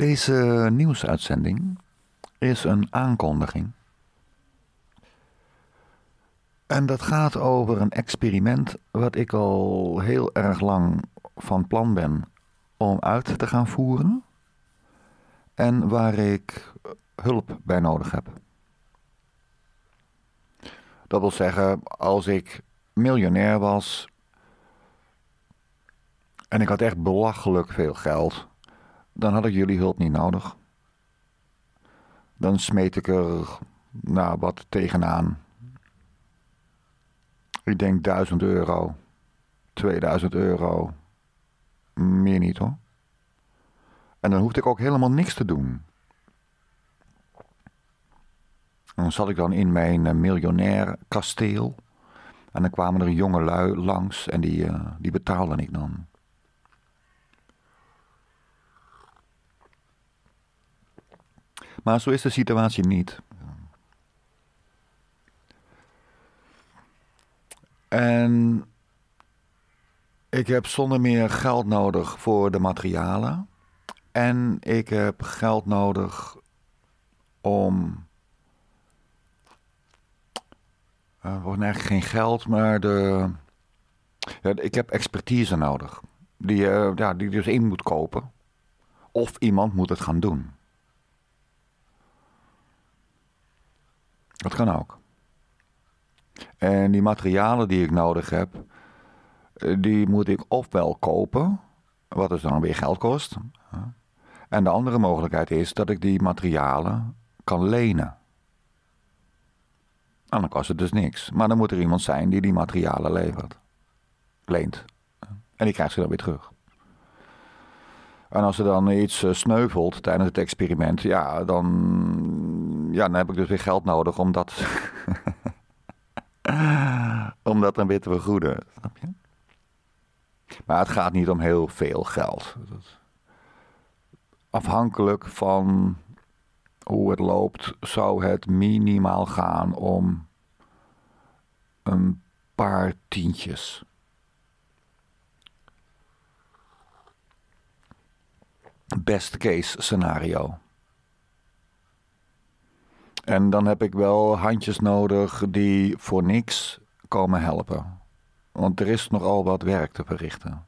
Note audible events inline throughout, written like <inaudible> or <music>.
Deze nieuwsuitzending is een aankondiging. En dat gaat over een experiment wat ik al heel erg lang van plan ben om uit te gaan voeren en waar ik hulp bij nodig heb. Dat wil zeggen, als ik miljonair was en ik had echt belachelijk veel geld dan had ik jullie hulp niet nodig. Dan smeet ik er nou, wat tegenaan. Ik denk 1000 euro, 2000 euro, meer niet hoor. En dan hoefde ik ook helemaal niks te doen. dan zat ik dan in mijn eh, miljonair kasteel. En dan kwamen er jonge lui langs en die, eh, die betaalden ik dan. Maar zo is de situatie niet. En ik heb zonder meer geld nodig voor de materialen. En ik heb geld nodig om. Eh, het wordt eigenlijk geen geld, maar de, ja, ik heb expertise nodig. Die, je, eh, ja, die dus in moet kopen. Of iemand moet het gaan doen. Dat kan ook. En die materialen die ik nodig heb, eh, die moet ik ofwel kopen, wat dus dan weer geld kost. En de andere mogelijkheid is dat ik die materialen kan lenen. En dan kost het dus niks. Maar dan moet er iemand zijn die die materialen levert. Leent. En die krijgt ze dan weer terug. En als er dan iets eh, sneuvelt tijdens het experiment, ja, dan ja, dan heb ik dus weer geld nodig om dat, <laughs> om dat dan weer te vergoeden. Snap je? Maar het gaat niet om heel veel geld. Afhankelijk van hoe het loopt, zou het minimaal gaan om een paar tientjes. Best case scenario. En dan heb ik wel handjes nodig die voor niks komen helpen. Want er is nogal wat werk te verrichten.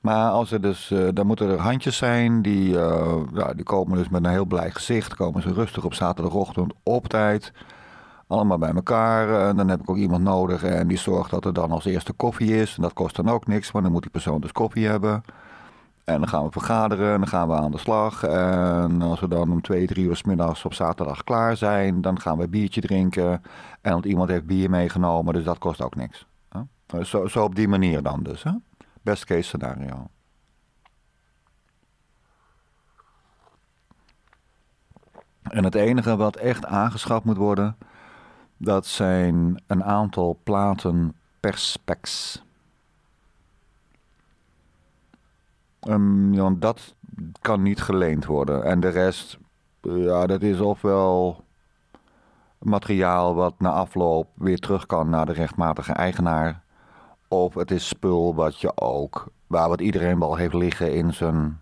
Maar als er dus, eh, dan moeten er handjes zijn die, eh, ja, die komen dus met een heel blij gezicht. Komen ze rustig op zaterdagochtend op tijd. Allemaal bij elkaar. En eh, dan heb ik ook iemand nodig en die zorgt dat er dan als eerste koffie is. En dat kost dan ook niks, want dan moet die persoon dus koffie hebben. En dan gaan we vergaderen, en dan gaan we aan de slag. En als we dan om twee, drie uur s middags op zaterdag klaar zijn, dan gaan we een biertje drinken. En want iemand heeft bier meegenomen, dus dat kost ook niks. Zo, zo op die manier dan dus. Hè? Best case scenario. En het enige wat echt aangeschaft moet worden, dat zijn een aantal platen perspex. Ehm, want dat kan niet geleend worden. En de rest, eh, ja, dat is ofwel materiaal wat na afloop weer terug kan naar de rechtmatige eigenaar. Of het is spul wat je ook, waar wat iedereen wel heeft liggen in zijn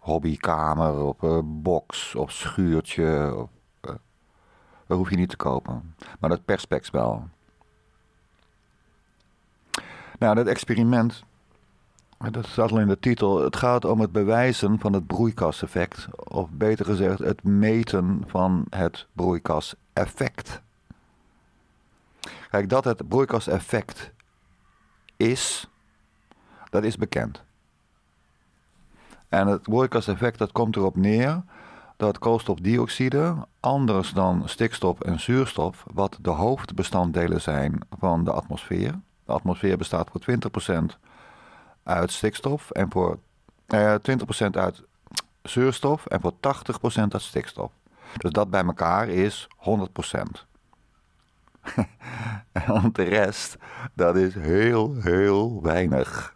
hobbykamer, of een eh, box, of schuurtje. Eh, dat hoef je niet te kopen. Maar dat perspex wel. Nou, dat experiment dat staat al in de titel. Het gaat om het bewijzen van het broeikaseffect. Of beter gezegd, het meten van het broeikaseffect. Kijk, dat het broeikaseffect is, dat is bekend. En het broeikaseffect dat komt erop neer dat koolstofdioxide, anders dan stikstof en zuurstof, wat de hoofdbestanddelen zijn van de atmosfeer. De atmosfeer bestaat voor 20% uit stikstof en voor nou eh, 20% uit zuurstof en voor 80% uit stikstof. Dus dat bij elkaar is 100%. <laughs> en de rest, dat is heel, heel weinig.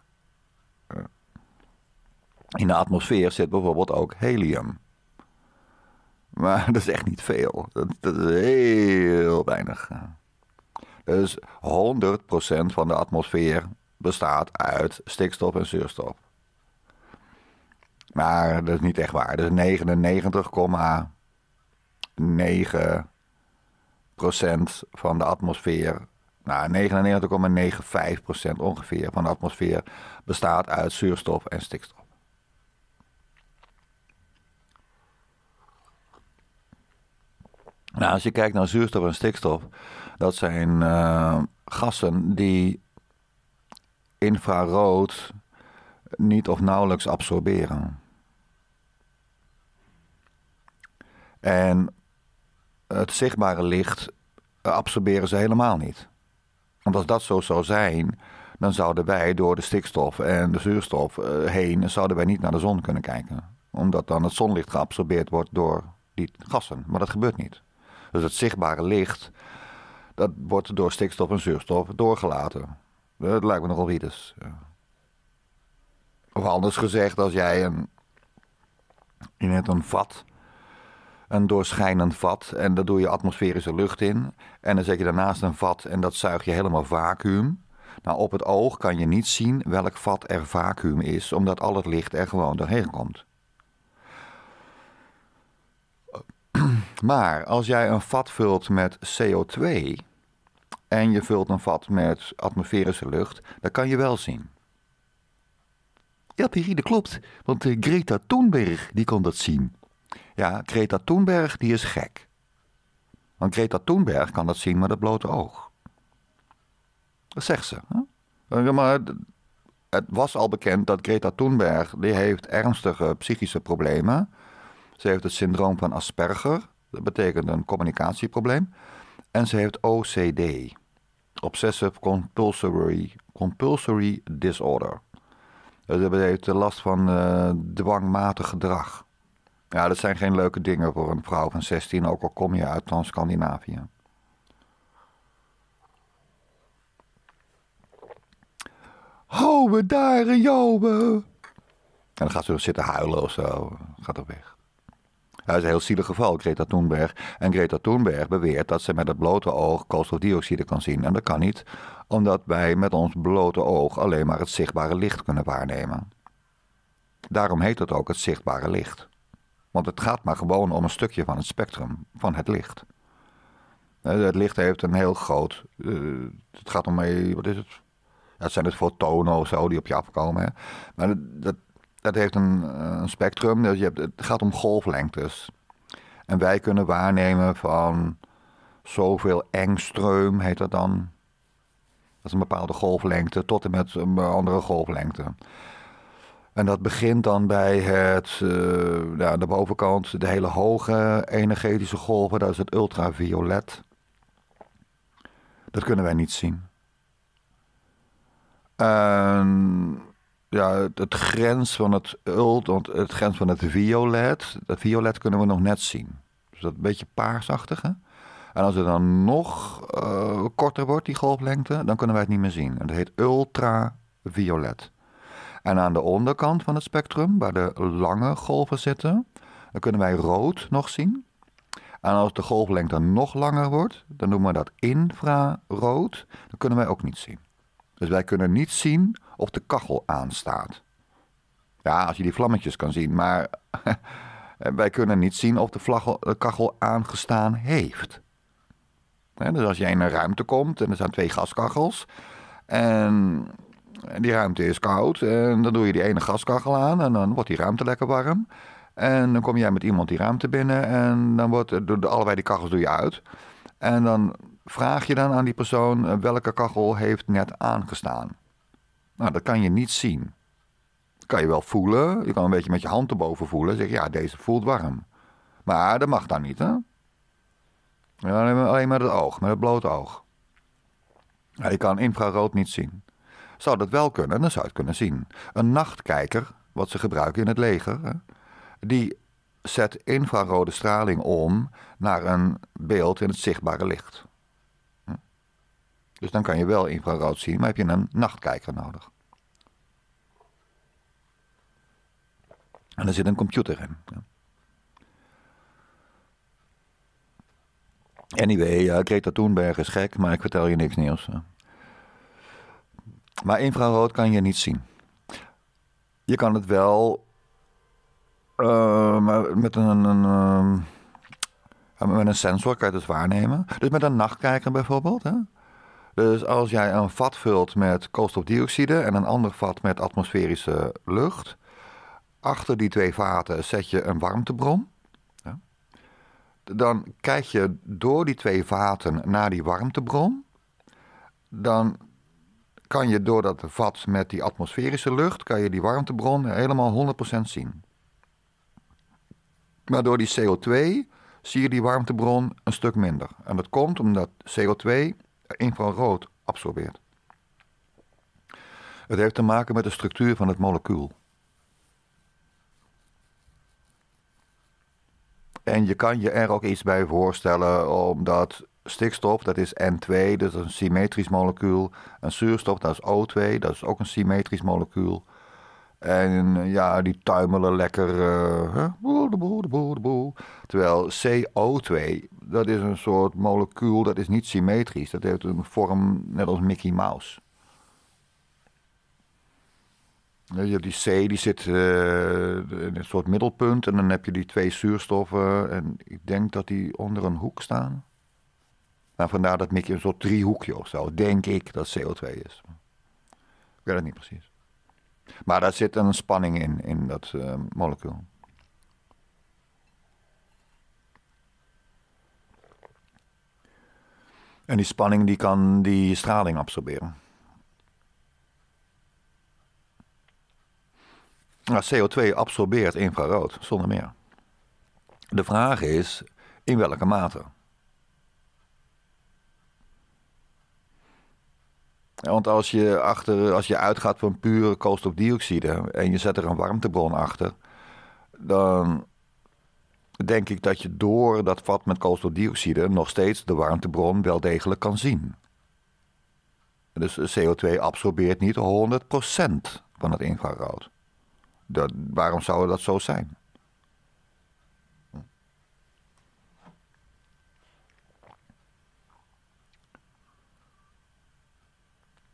In de atmosfeer zit bijvoorbeeld ook helium. Maar <laughs> dat is echt niet veel. Dat, dat is heel weinig. Dus 100% van de atmosfeer bestaat uit stikstof en zuurstof. Maar dat is niet echt waar. Dus 99,9% van de atmosfeer, nou 99,95% ongeveer van de atmosfeer bestaat uit zuurstof en stikstof. Nou, als je kijkt naar zuurstof en stikstof, dat zijn eh, gassen die infrarood niet of nauwelijks absorberen. En het zichtbare licht eh, absorberen ze helemaal niet. Want als dat zo zou zijn, dan zouden wij door de stikstof en de zuurstof eh, heen, zouden wij niet naar de zon kunnen kijken. Omdat dan het zonlicht geabsorbeerd wordt door die gassen. Maar dat gebeurt niet. Dus het zichtbare licht, dat wordt door stikstof en zuurstof doorgelaten. Dat lijkt me nogal rieders. Of anders gezegd, als jij een, hebt een vat, een doorschijnend vat, en daar doe je atmosferische lucht in. En dan zet je daarnaast een vat en dat zuig je helemaal vacuüm. Nou, op het oog kan je niet zien welk vat er vacuüm is, omdat al het licht er gewoon doorheen komt. <clears throat> Maar als jij een vat vult met CO2, en je vult een vat met atmosferische lucht, dat kan je wel zien. Ja, Piri, dat klopt, want eh, Greta Thunberg die kon dat zien. Ja, Greta Thunberg die is gek. Want Greta Thunberg kan dat zien met het blote oog. Dat zegt ze. Hè? Eh, maar het was al bekend dat Greta Thunberg die heeft ernstige psychische problemen. Ze heeft het syndroom van Asperger, dat betekent een communicatieprobleem. En ze heeft OCD. Obsessive Compulsory, compulsory Disorder. Dat betekent de last van eh, dwangmatig gedrag. Ja, dat zijn geen leuke dingen voor een vrouw van 16, ook al kom je uit van Scandinavië. me daar, Jobe. En dan gaat ze zitten huilen of zo. Gaat er weg. Dat is een heel zielig geval, Greta Thunberg. En Greta Thunberg beweert dat ze met het blote oog koolstofdioxide kan zien. En dat kan niet, omdat wij met ons blote oog alleen maar het zichtbare licht kunnen waarnemen. Daarom heet het ook het zichtbare licht. Want het gaat maar gewoon om een stukje van het spectrum, van het licht. Eh, het licht heeft een heel groot. Eh, het gaat om eh, wat is het? Het zijn het dus fotonen of zo die op je afkomen. Hè? Maar dat, dat heeft een, eh, spectrum. je hebt, het gaat om golflengtes. En wij kunnen waarnemen van zoveel engstreum, heet dat dan. Dat is een bepaalde golflengte, tot en met een andere golflengte. En dat begint dan bij het, uh, de bovenkant, de hele hoge energetische golven, dat is het ultraviolet. Dat kunnen wij niet zien. En ja, het grens van het ult, het grens van het violet, dat violet kunnen we nog net zien. Dus dat beetje paarsachtige. En als het dan nog eh, korter wordt, die golflengte, dan kunnen wij het niet meer zien. En dat heet ultraviolet. En aan de onderkant van het spectrum, waar de lange golven zitten, dan kunnen wij rood nog zien. En als de golflengte nog langer wordt, dan noemen we dat infrarood. Dan kunnen wij ook niet zien. Dus wij kunnen niet zien of de kachel aanstaat. Ja, als je die vlammetjes kan zien, maar <laughs> wij kunnen niet zien of de, eh, kachel aangestaan heeft. dus als jij in een ruimte komt en er zijn twee gaskachels en die ruimte is koud en eh, dan doe je die ene gaskachel aan en dan wordt die ruimte lekker warm. En dan kom jij met iemand die ruimte binnen en dan wordt de, allebei die kachels doe je uit. En dan vraag je dan aan die persoon eh, welke kachel heeft net aangestaan. Nou, dat kan je niet zien. Dat kan je wel voelen, je kan een beetje met je hand erboven voelen. Zeg ja, deze voelt warm. Maar dat mag dan niet, hè? Alleen met het oog, met het blote oog. Je kan infrarood niet zien. Zou dat wel kunnen, dan zou je het kunnen zien. Een nachtkijker, wat ze gebruiken in het leger, die zet infrarode straling om naar een beeld in het zichtbare licht. Dus dan kan je wel infrarood zien, maar heb je een nachtkijker nodig. En er zit een computer in. Anyway, uh, Greta Thunberg is gek, maar ik vertel je niks nieuws. Maar infrarood kan je niet zien. Je kan het wel eh, met een, een eh, met een sensor kan je het dus waarnemen. Dus met een nachtkijker bijvoorbeeld. Hè? Dus als jij een vat vult met koolstofdioxide en een ander vat met atmosferische lucht, achter die twee vaten zet je een warmtebron. Ja. Dan kijk je door die twee vaten naar die warmtebron. Dan kan je door dat vat met die atmosferische lucht, kan je die warmtebron helemaal 100% zien. Maar door die CO2 zie je die warmtebron een stuk minder. En dat komt omdat CO2 infrarood absorbeert. Het heeft te maken met de structuur van het molecuul. En je kan je er ook iets bij voorstellen, omdat stikstof, dat is N2, dat is een symmetrisch molecuul. En zuurstof, dat is O2, dat is ook een symmetrisch molecuul. En eh, ja, die tuimelen lekker. Uh, Terwijl CO2 dat is een soort molecuul, dat is niet symmetrisch. Dat heeft een vorm net als Mickey Mouse. Je hebt die C, die zit eh, in een soort middelpunt. En dan heb je die twee zuurstoffen. En ik denk dat die onder een hoek staan. Nou, vandaar dat Mickey een soort driehoekje of zo, denk ik, dat CO2 is. Ik weet het niet precies. Maar daar zit een spanning in, in dat eh, molecuul. En die spanning die kan die straling absorberen. Nou, CO2 absorbeert infrarood, zonder meer. De vraag is in welke mate. Want als je, achter, als je uitgaat van pure koolstofdioxide en je zet er een warmtebron achter, dan denk ik dat je door dat vat met koolstofdioxide nog steeds de warmtebron wel degelijk kan zien. Dus CO2 absorbeert niet 100% van het infrarood. Dat, waarom zou dat zo zijn?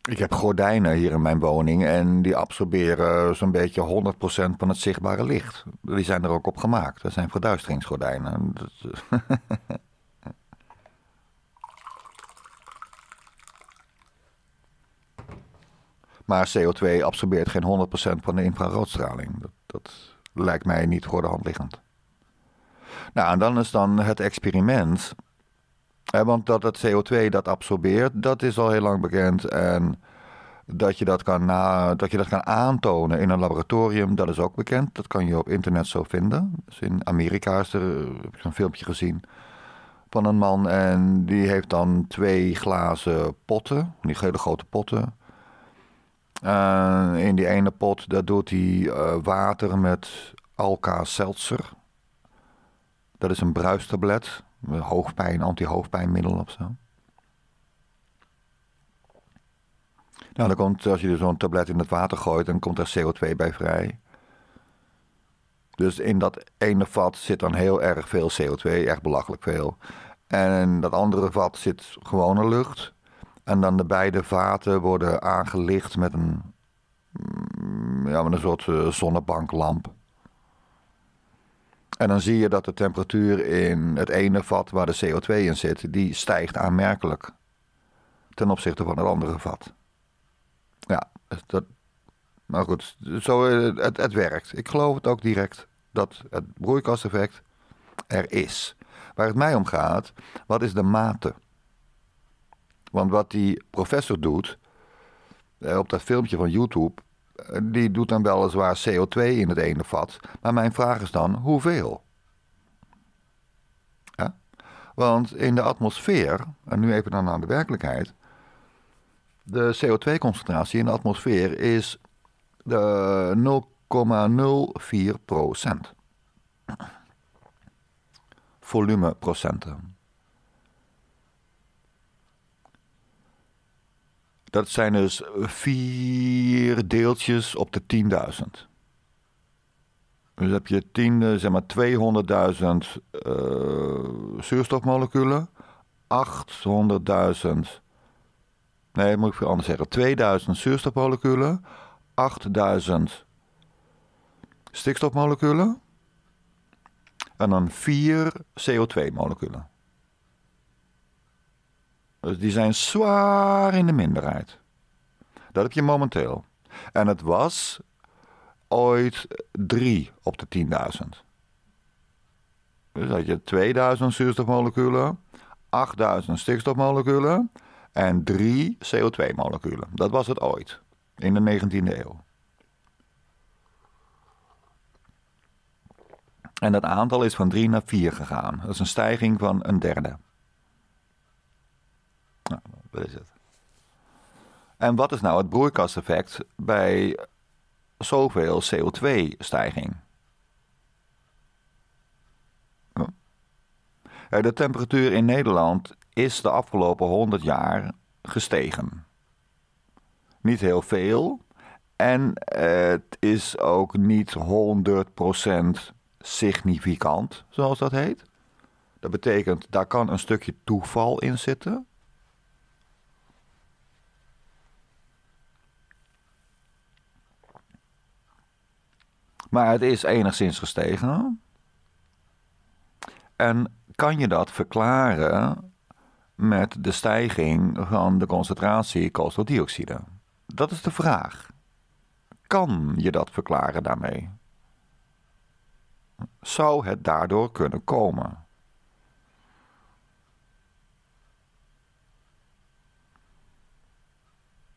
Ik heb gordijnen hier in mijn woning en die absorberen zo'n beetje 100% van het zichtbare licht. Die zijn er ook op gemaakt. Dat zijn verduisteringsgordijnen. Eh. <laughs> maar CO2 absorbeert geen 100% van de infraroodstraling. Dat, dat lijkt mij niet voor de hand liggend. Nou, en dan is dan het experiment want dat het CO2 dat absorbeert, dat is al heel lang bekend. En dat je dat kan, dat je dat kan aantonen in een laboratorium, dat is ook bekend. Dat kan je op internet zo vinden. Dus in Amerika is er, heb ik een filmpje gezien van een man. En die heeft dan twee glazen potten, die hele grote potten. En in die ene pot, dat doet hij eh, water met Alka-Seltzer. Dat is een bruistablet hoofdpijn, anti-hoofdpijnmiddel of zo. Nou, dan komt, als je dus zo'n tablet in het water gooit, dan komt er CO2 bij vrij. Dus in dat ene vat zit dan heel erg veel CO2, echt belachelijk veel. En in dat andere vat zit gewone lucht. En dan de beide vaten worden aangelicht met een, mm, ja, met een soort eh, zonnebanklamp. En dan zie je dat de temperatuur in het ene vat waar de CO2 in zit, die stijgt aanmerkelijk ten opzichte van het andere vat. Ja, dus dat, maar goed, zo, eh, het, het werkt. Ik geloof het ook direct dat het broeikaseffect er is. Waar het mij om gaat, wat is de mate? Want wat die professor doet, eh, op dat filmpje van YouTube, die doet dan weliswaar CO2 in het ene vat. Maar mijn vraag is dan, hoeveel? Ja? Want in de atmosfeer, en nu even dan aan de werkelijkheid. De CO2-concentratie in de atmosfeer is 0,04 Volume procenten. Dat zijn dus vier deeltjes op de 10.000. Dus heb je eh, zeg maar 200.000 eh, zuurstofmoleculen, 800.000, nee, moet ik veel anders zeggen, 2000 zuurstofmoleculen, 8000 stikstofmoleculen en dan vier CO2-moleculen. Dus die zijn zwaar in de minderheid. Dat heb je momenteel. En het was ooit 3 op de 10.000. Dus had je 2000 zuurstofmoleculen, 8000 stikstofmoleculen en 3 CO2-moleculen. Dat was het ooit, in de 19e eeuw. En dat aantal is van 3 naar 4 gegaan. Dat is een stijging van een derde. En wat is nou het broeikaseffect bij zoveel CO2-stijging? Hm? Eh, de temperatuur in Nederland is de afgelopen 100 jaar gestegen. Niet heel veel. En het is ook niet 100% significant, zoals dat heet. Dat betekent, daar kan een stukje toeval in zitten. Maar het is enigszins gestegen. En kan je dat verklaren met de stijging van de concentratie koolstofdioxide? Dat is de vraag. Kan je dat verklaren daarmee? Zou het daardoor kunnen komen?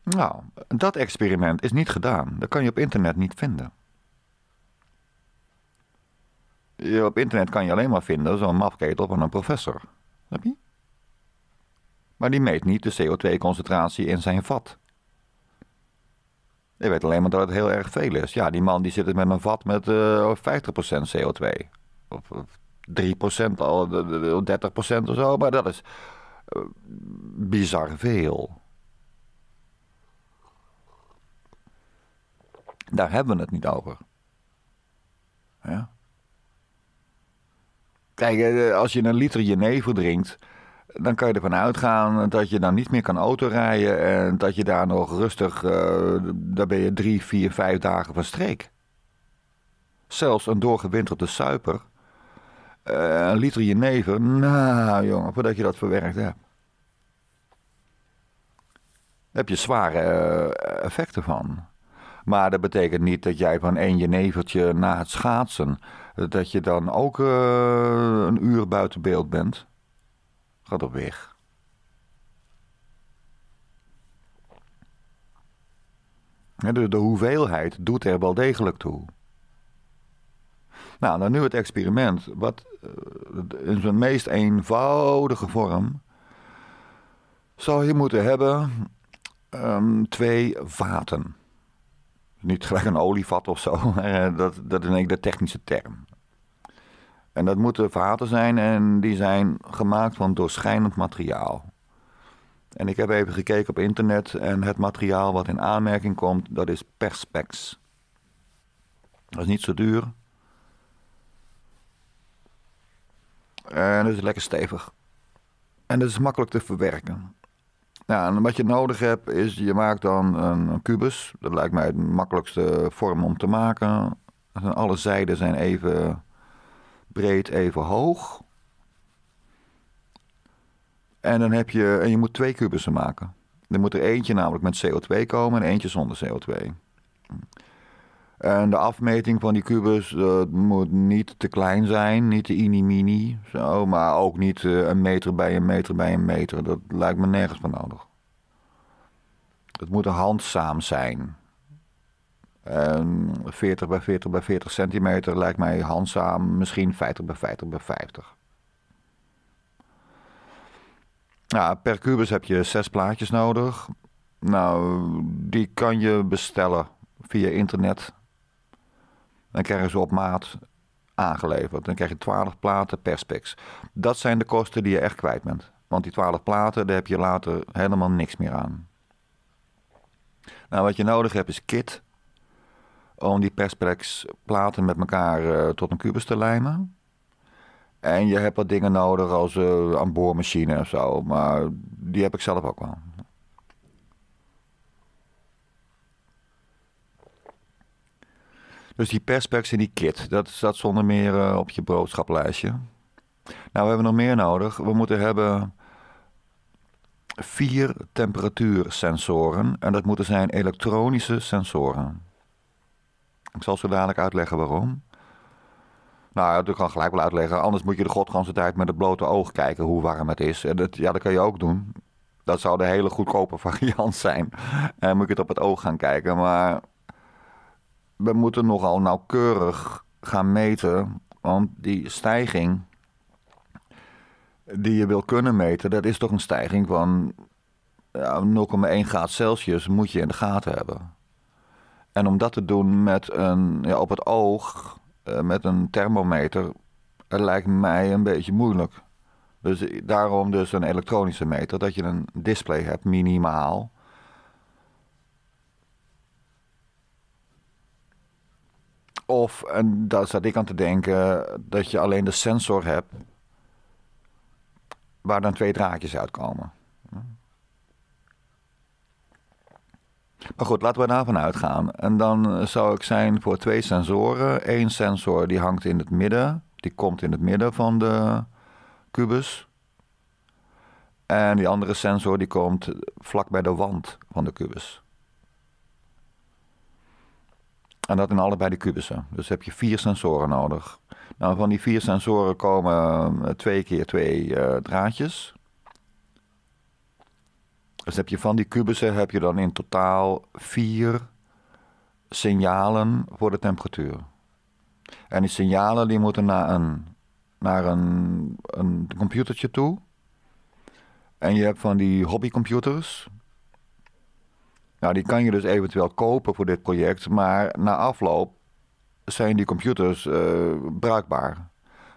Nou, dat experiment is niet gedaan. Dat kan je op internet niet vinden op internet kan je alleen maar vinden zo'n mafketel van een professor. Snap je? Maar die meet niet de CO2-concentratie in zijn vat. Je weet alleen maar dat het heel erg veel is. Ja, die man die zit met een vat met uh, 50% CO2. Of, 3% al, 30% of zo. Maar dat is eh, bizar veel. Daar hebben we het niet over. Ja. Kijk, eh, als je een liter jenever drinkt, dan kan je ervan uitgaan dat je dan niet meer kan autorijden. En dat je daar nog rustig, uh, daar ben je drie, vier, vijf dagen van streek. Zelfs een doorgewinterde suiper, eh, een liter jenever, nou jongen, voordat je dat verwerkt hebt. heb je zware effecten van. Maar dat betekent niet dat jij van één jenevertje na het schaatsen dat je dan ook eh, een uur buiten beeld bent. gaat op weg. De, dus de hoeveelheid doet er wel degelijk toe. Nou, dan nu het experiment, wat eh, in zijn meest eenvoudige vorm zou je moeten hebben ehm, twee vaten. Niet gelijk een olievat of zo. <laughs> Eh, dat, dat is denk de technische term. En dat moeten vaten zijn en die zijn gemaakt van doorschijnend materiaal. En ik heb even gekeken op internet en het materiaal wat in aanmerking komt, dat is perspex. Dat is niet zo duur. En het is lekker stevig. En het is makkelijk te verwerken. Nou, en wat je nodig hebt is, je maakt dan een, een kubus. Dat lijkt mij het makkelijkste vorm om te maken. Alle zijden zijn even breed, even hoog. En dan heb je, en je moet twee kubussen maken. Er moet er eentje namelijk met CO2 komen en eentje zonder CO2. En de afmeting van die kubus moet niet te klein zijn, niet te inimini, zo, maar ook niet eh, een meter bij een meter bij een meter. Dat lijkt me nergens van nodig. Het moet handzaam zijn. En 40 bij 40 bij 40 centimeter lijkt mij handzaam, misschien 50 bij 50 bij 50. Nou, per kubus heb je zes plaatjes nodig. Nou, die kan je bestellen via internet. Dan krijgen ze op maat aangeleverd. Dan krijg je 12 platen perspex. Dat zijn de kosten die je echt kwijt bent. Want die 12 platen, daar heb je later helemaal niks meer aan. Nou, wat je nodig hebt is kit. Om die perspex platen met elkaar eh, tot een kubus te lijmen. En je hebt wat dingen nodig als eh, een boormachine of zo. Maar die heb ik zelf ook wel. Dus die perspex en die kit, dat staat zonder meer eh, op je boodschaplijstje. Nou, we hebben nog meer nodig. We moeten hebben vier temperatuursensoren. En dat moeten zijn elektronische sensoren. Ik zal zo dadelijk uitleggen waarom. Nou, dat kan ik gelijk wel uitleggen. Anders moet je de godganse tijd met het blote oog kijken hoe warm het is. En dat, ja, dat kan je ook doen. Dat zou de hele goedkope <laughs> variant zijn. En moet je het op het oog gaan kijken. Maar we moeten nogal nauwkeurig gaan meten. Want die stijging die je wil kunnen meten, dat is toch een stijging van ja, 0,1 graad Celsius moet je in de gaten hebben. En om dat te doen met een, ja, op het oog, eh, met een thermometer, lijkt mij een beetje moeilijk. Dus daarom dus een elektronische meter, dat je een display hebt minimaal. Of, en daar zat ik aan te denken, dat je alleen de sensor hebt waar dan twee draadjes uitkomen. Maar goed, laten we daarvan uitgaan. En dan zou ik zijn voor twee sensoren. Eén sensor die hangt in het midden, die komt in het midden van de kubus. En die andere sensor die komt vlak bij de wand van de kubus. En dat in allebei de kubussen. Dus heb je vier sensoren nodig. Nou, van die vier sensoren komen eh, twee keer twee eh, draadjes. Dus heb je van die kubussen heb je dan in totaal vier signalen voor de temperatuur. En die signalen die moeten naar een, naar een, een computertje toe. En je hebt van die hobbycomputers, nou, die kan je dus eventueel kopen voor dit project, maar na afloop zijn die computers eh, bruikbaar.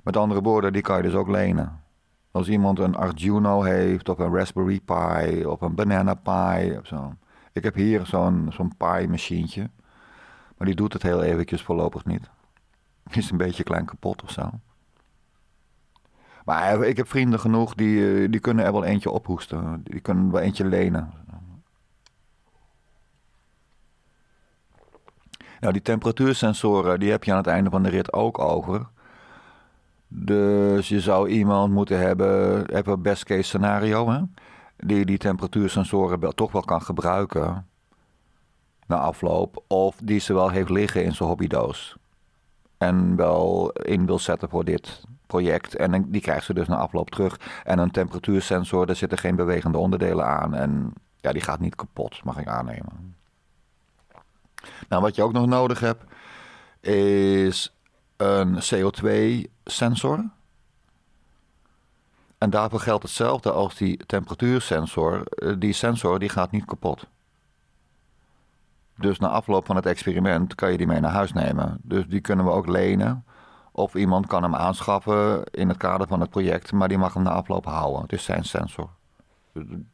Met andere woorden, die kan je dus ook lenen. Als iemand een Arduino heeft, of een Raspberry Pi, of een Banana Pi, of zo. Ik heb hier zo'n zo'n Pi-machientje, maar die doet het heel eventjes voorlopig niet. Die is een beetje klein kapot of zo. Maar ik heb vrienden genoeg, die, eh, die kunnen er wel eentje ophoesten. Die kunnen wel eentje lenen. Nou, die temperatuursensoren die heb je aan het einde van de rit ook over. Dus je zou iemand moeten hebben, hebben best case scenario, hè? die die temperatuursensoren wel, toch wel kan gebruiken na afloop. Of die ze wel heeft liggen in zijn hobbydoos. En wel in wil zetten voor dit project. En die krijgt ze dus na afloop terug. En een temperatuursensor, daar zitten geen bewegende onderdelen aan. En ja, die gaat niet kapot, mag ik aannemen. Nou, wat je ook nog nodig hebt, is een CO2-sensor. En daarvoor geldt hetzelfde als die temperatuursensor. Eh, die sensor die gaat niet kapot. Dus na afloop van het experiment kan je die mee naar huis nemen. Dus die kunnen we ook lenen. Of iemand kan hem aanschaffen in het kader van het project, maar die mag hem na afloop houden. Het is zijn sensor.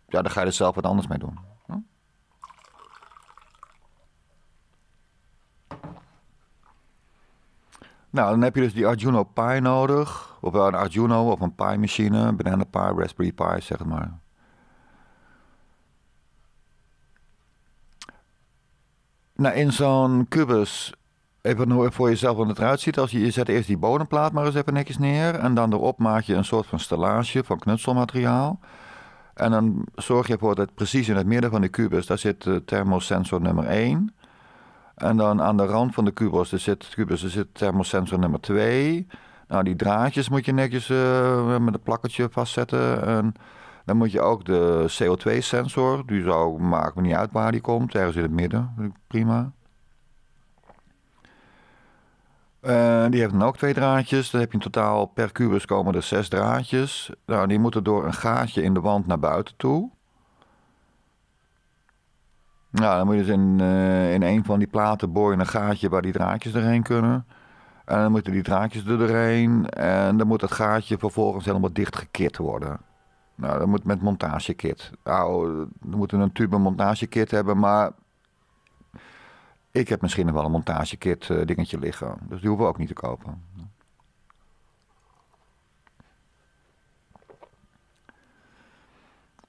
Ja, daar ga je er zelf wat anders mee doen. Nou, dan heb je dus die Arduino Pi nodig. Of een Arduino of een Pi-machine. Banana Pi, Raspberry Pi, zeg maar. Nou, in zo'n kubus, even hoe voor jezelf hoe het eruit ziet. Als je, je zet eerst die bodemplaat maar eens even netjes neer. En dan erop maak je een soort van stellage van knutselmateriaal. En dan zorg je ervoor dat precies in het midden van de kubus, daar zit de thermosensor nummer 1. En dan aan de rand van de kubus, er zit, kubus, er zit thermosensor nummer 2. Nou, die draadjes moet je netjes eh, met een plakketje vastzetten. En dan moet je ook de CO2-sensor, die zou, maakt me niet uit waar die komt, ergens in het midden, prima. Eh, die heeft dan ook twee draadjes. Dan heb je in totaal per kubus komen er zes draadjes. Nou, die moeten door een gaatje in de wand naar buiten toe. Nou, dan moet je dus in, eh, in een van die platen boren een gaatje waar die draadjes erheen kunnen. En dan moeten die draadjes er doorheen. En dan moet dat gaatje vervolgens helemaal dichtgekit worden. Nou, dat moet met montagekit. Nou, we moeten een tube montagekit hebben, maar ik heb misschien nog wel een montagekit eh, dingetje liggen. Dus die hoeven we ook niet te kopen.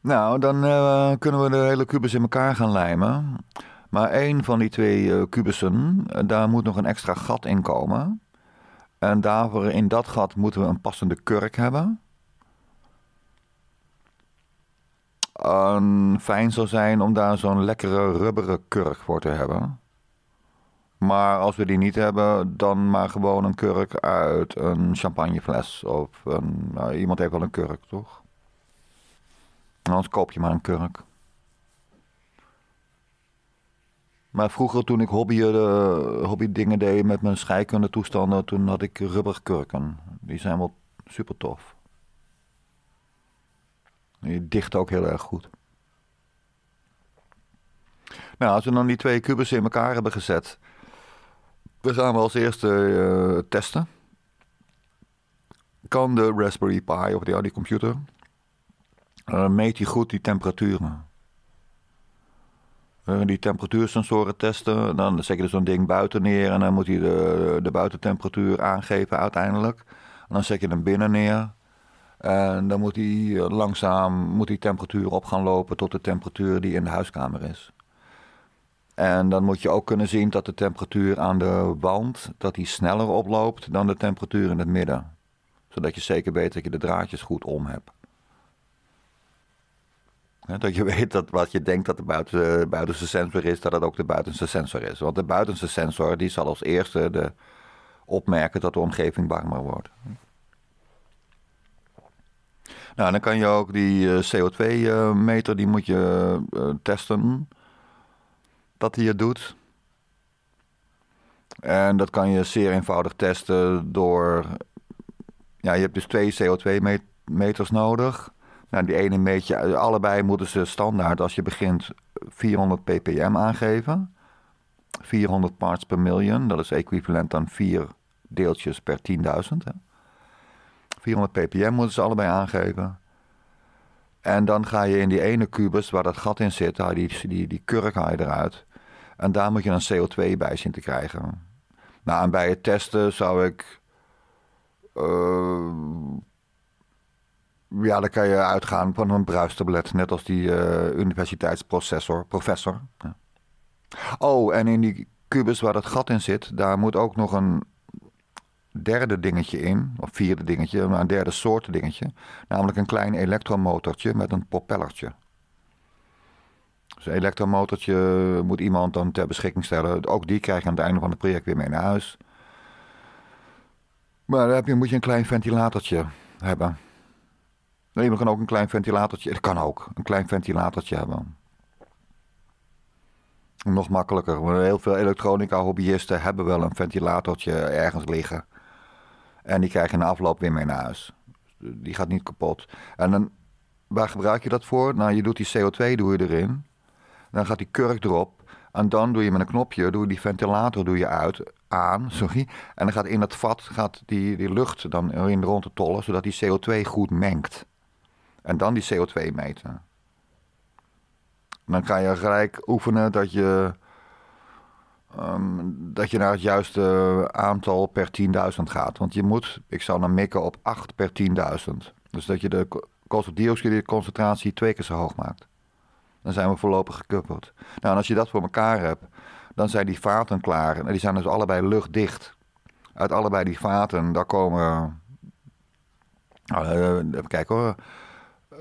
Nou, dan eh, kunnen we de hele kubus in elkaar gaan lijmen. Maar één van die twee eh, kubussen, eh, daar moet nog een extra gat in komen. En daarvoor in dat gat moeten we een passende kurk hebben. fijn zou zijn om daar zo'n lekkere rubberen kurk voor te hebben. Maar als we die niet hebben, dan maar gewoon een kurk uit een champagnefles. Of nou, iemand heeft wel een kurk, toch? anders koop je maar een kurk. Maar vroeger toen ik hobbydingen eh, deed met mijn scheikunde toestanden, toen had ik rubberkurken. Die zijn wel super tof. Die dichten ook heel erg goed. Nou, als we dan die twee kubussen in elkaar hebben gezet, we gaan we als eerste eh, testen. Kan de Raspberry Pi, of die, ja, die computer, uh, meet hij goed die temperaturen. Eh, die temperatuursensoren testen, dan zet je er zo'n ding buiten neer en dan moet hij de, de buitentemperatuur aangeven uiteindelijk. En dan zet je hem binnen neer. En dan moet hij eh, langzaam moet die temperatuur op gaan lopen tot de temperatuur die in de huiskamer is. En dan moet je ook kunnen zien dat de temperatuur aan de wand dat die sneller oploopt dan de temperatuur in het midden. Zodat je zeker weet dat je de draadjes goed om hebt. Dat je <laughs> weet dat wat je denkt dat de eh, buitenste, sensor is, dat het ook de buitenste sensor is. Want de buitenste sensor die zal als eerste de, opmerken dat de omgeving warmer wordt. Nou, dan kan je ook die eh, CO2-meter, eh, die moet je testen. Dat hij het doet. En dat kan je zeer eenvoudig testen door... Ja, je hebt dus twee CO2-meters nodig. Nou, die ene meetje, eh, allebei moeten ze standaard als je begint 400 ppm aangeven. 400 parts per million, dat is equivalent aan 4 deeltjes per 10.000. 400 ppm moeten ze allebei aangeven. En dan ga je in die ene kubus waar dat gat in zit, die, die, die kurk haal je eruit. En daar moet je dan CO2 bij zien te krijgen. Nou, en bij het testen zou ik eh, ja, dan kan je uitgaan van een bruistablet, net als die eh, universiteitsprocessor, Professor. Oh, en in die kubus waar dat gat in zit, daar moet ook nog een derde dingetje in, of vierde dingetje, maar een derde soort dingetje. Namelijk een klein elektromotortje met een propellertje. Dus een elektromotortje moet iemand dan ter beschikking stellen. Ook die krijg je aan het einde van het project weer mee naar huis. Maar dan heb je, moet je een klein ventilatortje hebben. Nee, je kan ook een klein ventilatortje. Dat kan ook. Een klein ventilatortje hebben. Nog makkelijker. Heel veel elektronica-hobbyisten hebben wel een ventilatortje ergens liggen. En die krijg je na afloop weer mee naar huis. Die gaat niet kapot. En dan, waar gebruik je dat voor? Nou, je doet die CO2 doe je erin. Dan gaat die kurk erop. En dan doe je met een knopje, doe je die ventilator doe je uit, aan, <laughs> sorry. En dan gaat in dat vat gaat die, die lucht dan erin rond te tollen, zodat die CO2 goed mengt. En dan die CO2 meten. Dan kan je gelijk oefenen dat je, ehm, dat je naar het juiste aantal per 10.000 gaat. Want je moet, ik zou dan mikken op 8 per 10.000. Dus dat je de CO2-concentratie twee keer zo hoog maakt. Dan zijn we voorlopig gekuppeld. Nou, en als je dat voor elkaar hebt, dan zijn die vaten klaar. En die zijn dus allebei luchtdicht. Uit allebei die vaten, daar komen. Uh, even kijken hoor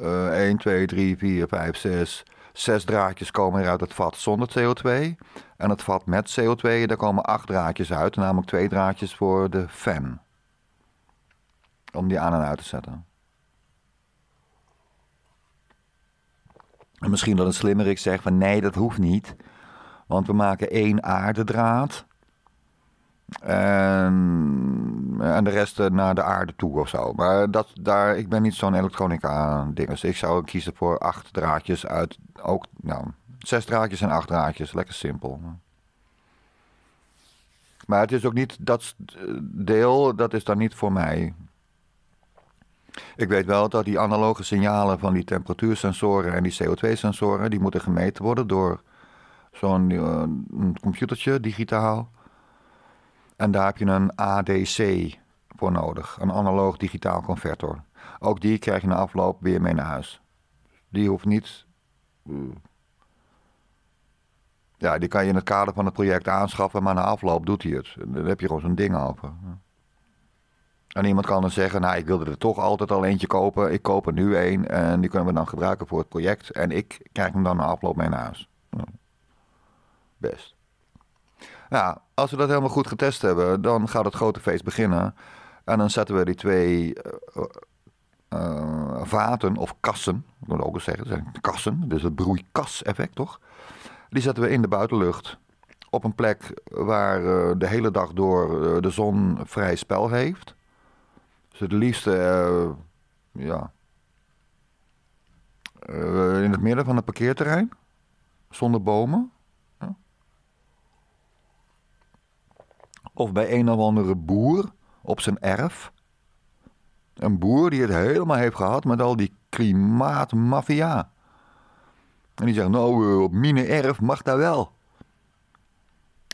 uh, 1, 2, 3, 4, 5, 6. Zes draadjes komen eruit het vat zonder CO2. En het vat met CO2, daar komen acht draadjes uit. Namelijk twee draadjes voor de fan. Om die aan en uit te zetten. En misschien dat een ik zeg van nee, dat hoeft niet. Want we maken één aardedraad eh, en, de rest eh, naar de aarde toe of zo. Maar dat, daar, ik ben niet zo'n elektronica-ding. Dus ik zou kiezen voor acht draadjes uit. Ook, nou, zes draadjes en acht draadjes. Lekker simpel. Maar het is ook niet dat eh, deel, dat is dan niet voor mij. Ik weet wel dat die analoge signalen van die temperatuursensoren en die CO2-sensoren, die moeten gemeten worden door zo'n computertje digitaal. En daar heb je een ADC voor nodig, een analoog digitaal converter. Ook die krijg je na afloop weer mee naar huis. Die hoeft niet. Mm. Ja, die kan je in het kader van het project aanschaffen, maar na afloop doet hij het. Dan heb je gewoon zo'n ding over. En iemand kan dan zeggen, nou ik wilde er toch altijd al eentje kopen. Ik koop er nu één en die kunnen we dan gebruiken voor het project. En ik krijg hem dan na afloop mee naar huis. Best. Ja, als we dat helemaal goed getest hebben, dan gaat het grote feest beginnen. En dan zetten we die twee eh, eh, vaten of kassen, ik moet ook eens zeggen, zijn kassen, dus het broeikas-effect toch? Die zetten we in de buitenlucht op een plek waar eh, de hele dag door de zon vrij spel heeft. Dus het liefste, ja, in het midden van het parkeerterrein, zonder bomen. of bij een of andere boer op zijn erf. Een boer die het helemaal heeft gehad met al die klimaatmafia. En die zegt, nou, eh, op mine erf mag dat wel.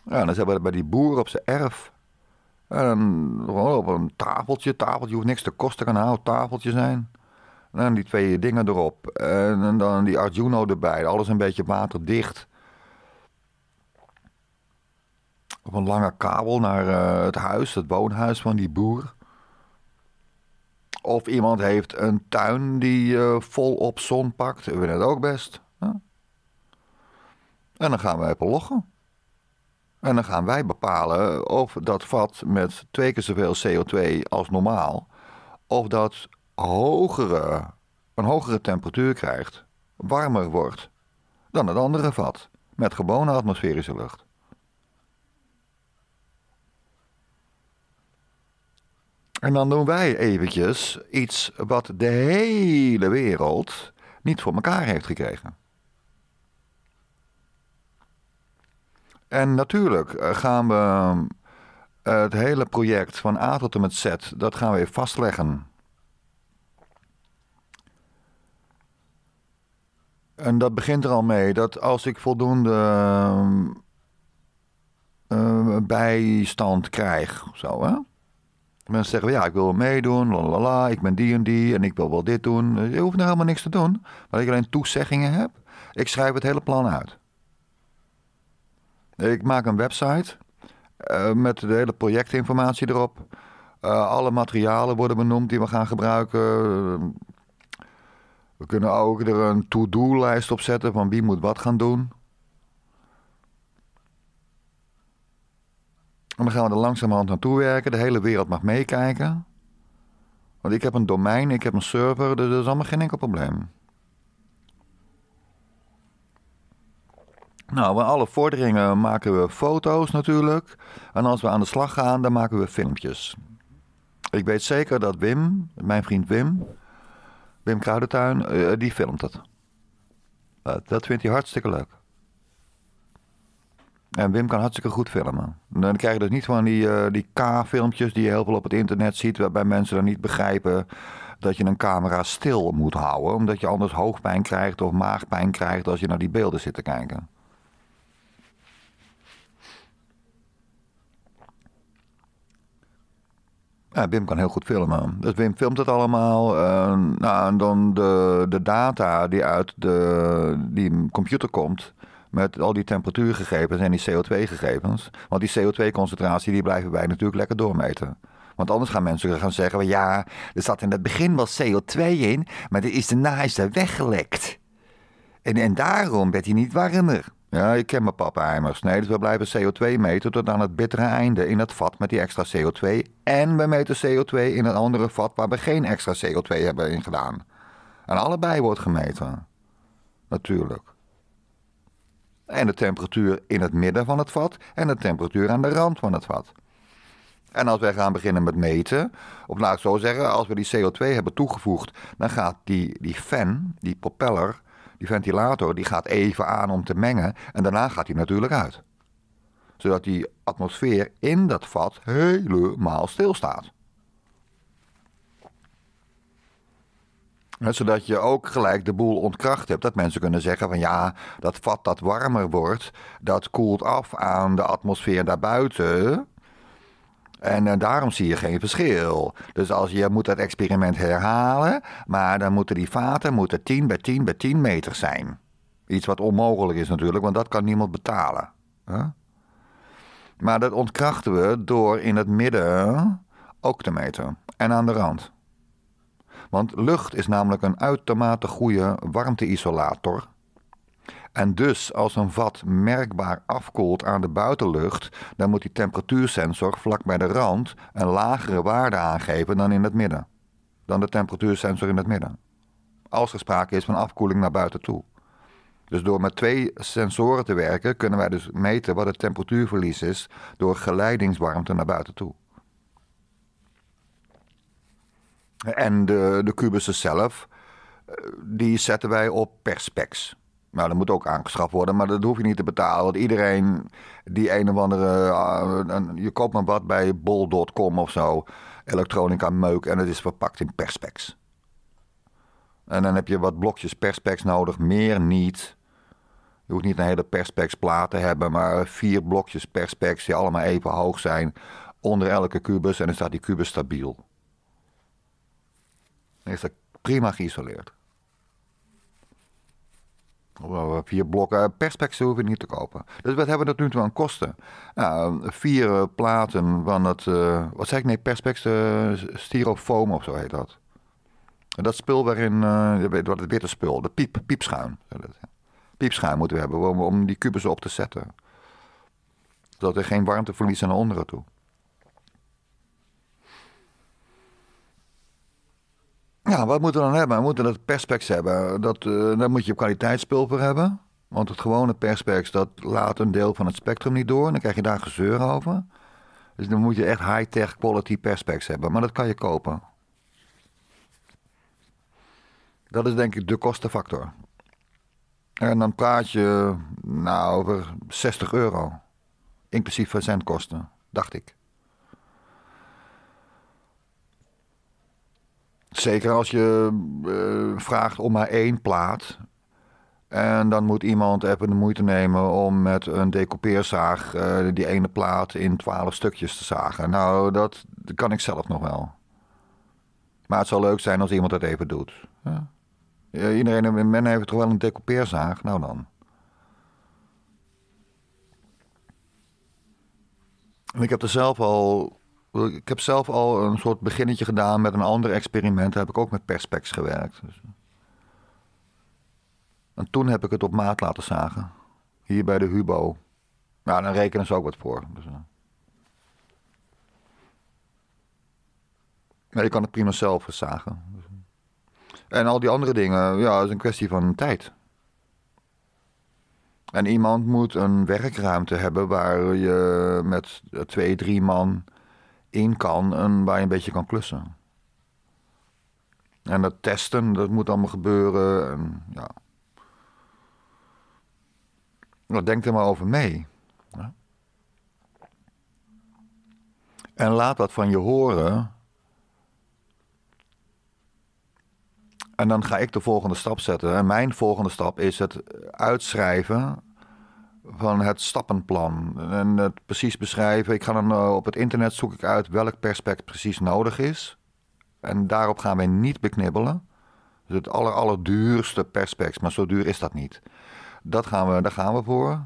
Ja, dan zijn we bij die boer op zijn erf. En dan op een tafeltje, tafeltje hoeft niks te kosten, kan een tafeltje zijn. En die twee dingen erop. En, en dan die Arduino erbij, alles een beetje waterdicht. Op een lange kabel naar eh, het huis, het woonhuis van die boer. Of iemand heeft een tuin die uh, vol op zon pakt. We vinden het ook best. Hè? En dan gaan we even loggen. En dan gaan wij bepalen of dat vat met twee keer zoveel CO2 als normaal, of dat hogere, een hogere temperatuur krijgt, warmer wordt dan het andere vat met gewone atmosferische lucht. En dan doen wij eventjes iets wat de hele wereld niet voor elkaar heeft gekregen. En natuurlijk eh, gaan we eh, het hele project van A tot en met Z, dat gaan we vastleggen. En dat begint er al mee dat als ik voldoende eh, bijstand krijg, zo hè Mensen zeggen, ja, ik wil meedoen, lalala, ik ben die en die en ik wil wel dit doen. Je hoeft nou helemaal niks te doen. Maar ik alleen toezeggingen heb, ik schrijf het hele plan uit. Ik maak een website eh, met de hele projectinformatie erop. Eh, alle materialen worden benoemd die we gaan gebruiken. We kunnen ook er een to-do-lijst op zetten van wie moet wat gaan doen. En dan gaan we er langzamerhand naartoe werken. De hele wereld mag meekijken. Want ik heb een domein, ik heb een server, dus dat is allemaal geen enkel probleem. Nou, bij alle vorderingen maken we foto's natuurlijk. En als we aan de slag gaan, dan maken we filmpjes. Ik weet zeker dat Wim, mijn vriend Wim, Wim Kruidentuin, eh, die filmt het. Eh, dat vindt hij hartstikke leuk. En Wim kan hartstikke goed filmen. Dan krijg je dus niet van die, eh, die K-filmpjes die je heel veel op het internet ziet, waarbij mensen dan niet begrijpen dat je een camera stil moet houden, omdat je anders hoofdpijn krijgt of maagpijn krijgt als je naar die beelden zit te kijken. Ja, Wim kan heel goed filmen. Dus Wim filmt het allemaal. Eh, nou, en dan de, de data die uit de die computer komt, met al die temperatuurgegevens en die CO2-gegevens. Want die CO2-concentratie die blijven wij natuurlijk lekker doormeten. Want anders gaan mensen gaan zeggen: ja, er zat in het begin wel CO2 in, maar er is daarna is er weggelekt. En, en daarom werd hij niet warmer. Ja, ik ken mijn pappenheimers. Nee, dus we blijven CO2 meten tot aan het bittere einde in dat vat met die extra CO2. En we meten CO2 in een andere vat waar we geen extra CO2 hebben in gedaan. En allebei wordt gemeten. Natuurlijk. En de temperatuur in het midden van het vat en de temperatuur aan de rand van het vat. En als wij gaan beginnen met meten, of laat ik zo zeggen, als we die CO2 hebben toegevoegd, dan gaat die, die fan, die propeller, die ventilator, die gaat even aan om te mengen en daarna gaat die natuurlijk uit. Zodat die atmosfeer in dat vat helemaal stilstaat. Zodat je ook gelijk de boel ontkracht hebt. Dat mensen kunnen zeggen van ja, dat vat dat warmer wordt, dat koelt af aan de atmosfeer daarbuiten. En eh, daarom zie je geen verschil. Dus als je moet dat experiment herhalen, maar dan moeten die vaten moeten 10 bij 10 bij 10 meter zijn. Iets wat onmogelijk is natuurlijk, want dat kan niemand betalen. Maar dat ontkrachten we door in het midden ook te meten. En aan de rand. Want lucht is namelijk een uitermate goede warmteisolator. En dus als een vat merkbaar afkoelt aan de buitenlucht, dan moet die temperatuursensor vlak bij de rand een lagere waarde aangeven dan in het midden. Dan de temperatuursensor in het midden. Als er sprake is van afkoeling naar buiten toe. Dus door met twee sensoren te werken kunnen wij dus meten wat het temperatuurverlies is door geleidingswarmte naar buiten toe. En de, kubussen zelf, eh, die zetten wij op perspex. Nou, dat moet ook aangeschaft worden, maar dat hoef je niet te betalen. Want iedereen die een of andere. Eh, je koopt maar wat bij bol.com of zo. Elektronica meuk en het is verpakt in perspex. En dan heb je wat blokjes perspex nodig, meer niet. Je hoeft niet een hele perspex plaat te hebben, maar vier blokjes perspex die allemaal even hoog zijn onder elke kubus. En dan staat die kubus stabiel. Dan is dat prima geïsoleerd. Vier blokken eh, perspex hoeven niet te kopen. Dus wat hebben we dat nu toe aan kosten? Nou, vier eh, platen van het, eh, wat zeg ik, nee, perspex uh, styrofoam of zo heet dat. dat spul waarin, uh, wat het witte spul, de piep, piepschuim. Piepschuim moeten we hebben om, om die kubussen op te zetten. Zodat er geen warmteverlies naar onderen toe. Ja, wat moeten we dan hebben? We moeten dat perspex hebben. Dat, uh, daar moet je kwaliteitsspul voor hebben. Want het gewone perspex, dat laat een deel van het spectrum niet door. En dan krijg je daar gezeur over. Dus dan moet je echt high-tech quality perspex hebben. Maar dat kan je kopen. Dat is denk ik de kostenfactor. En dan praat je nou, over 60 euro. Inclusief verzendkosten, dacht ik. Zeker als je eh, vraagt om maar één plaat. En dan moet iemand even de moeite nemen om met een decoupeerzaag eh, die ene plaat in twaalf stukjes te zagen. Nou, dat kan ik zelf nog wel. Maar het zou leuk zijn als iemand dat even doet. Ja. Iedereen, men heeft toch wel een decoupeerzaag? Nou dan. ik heb er zelf al ik heb zelf al een soort beginnetje gedaan met een ander experiment. Daar heb ik ook met perspex gewerkt. Dus, eh. En toen heb ik het op maat laten zagen. Hier bij de Hubo. Nou, dan rekenen ze ook wat voor. Dus, eh. je kan het prima zelf zagen. Dus, eh. En al die andere dingen, ja, is een kwestie van tijd. En iemand moet een werkruimte hebben waar je met twee, drie man in kan en waar je een beetje kan klussen. En dat testen, dat moet allemaal gebeuren. ja. Nou, denk er maar over mee. Ja. En laat dat van je horen. En dan ga ik de volgende stap zetten. En mijn volgende stap is het uitschrijven van het stappenplan. En het precies beschrijven. Ik ga dan eh, op het internet zoek ik uit welk perspect precies nodig is. En daarop gaan wij niet beknibbelen. Dus het aller, allerduurste perspect, maar zo duur is dat niet. Dat gaan we, daar gaan we voor.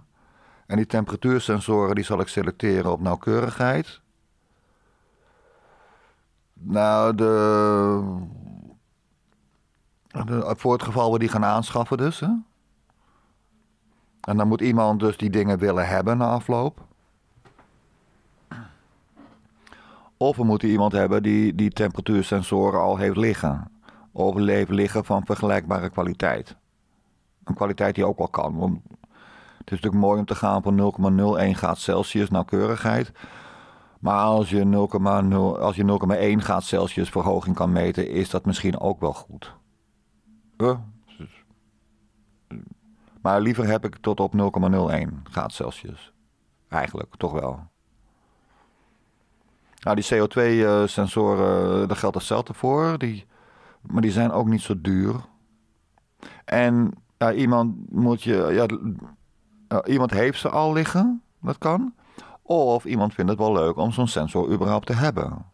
En die temperatuursensoren die zal ik selecteren op nauwkeurigheid. Nou, de, de voor het geval we die gaan aanschaffen dus. Hè? En dan moet iemand dus die dingen willen hebben na afloop. Of we moeten iemand hebben die die temperatuursensoren al heeft liggen. Of liggen van vergelijkbare kwaliteit. Een kwaliteit die ook wel kan. Want het is natuurlijk mooi om te gaan van 0,01 graad Celsius nauwkeurigheid. Maar als je 0,0, als je 0,1 graad Celsius verhoging kan meten, is dat misschien ook wel goed. Huh? Maar liever heb ik tot op 0,01 graden Celsius. Eigenlijk, toch wel. Nou, die CO2-sensoren, eh, eh, daar geldt hetzelfde voor. Die, maar die zijn ook niet zo duur. En iemand, moet je, ja, iemand heeft ze al liggen, dat kan. Of iemand vindt het wel leuk om zo'n sensor überhaupt te hebben.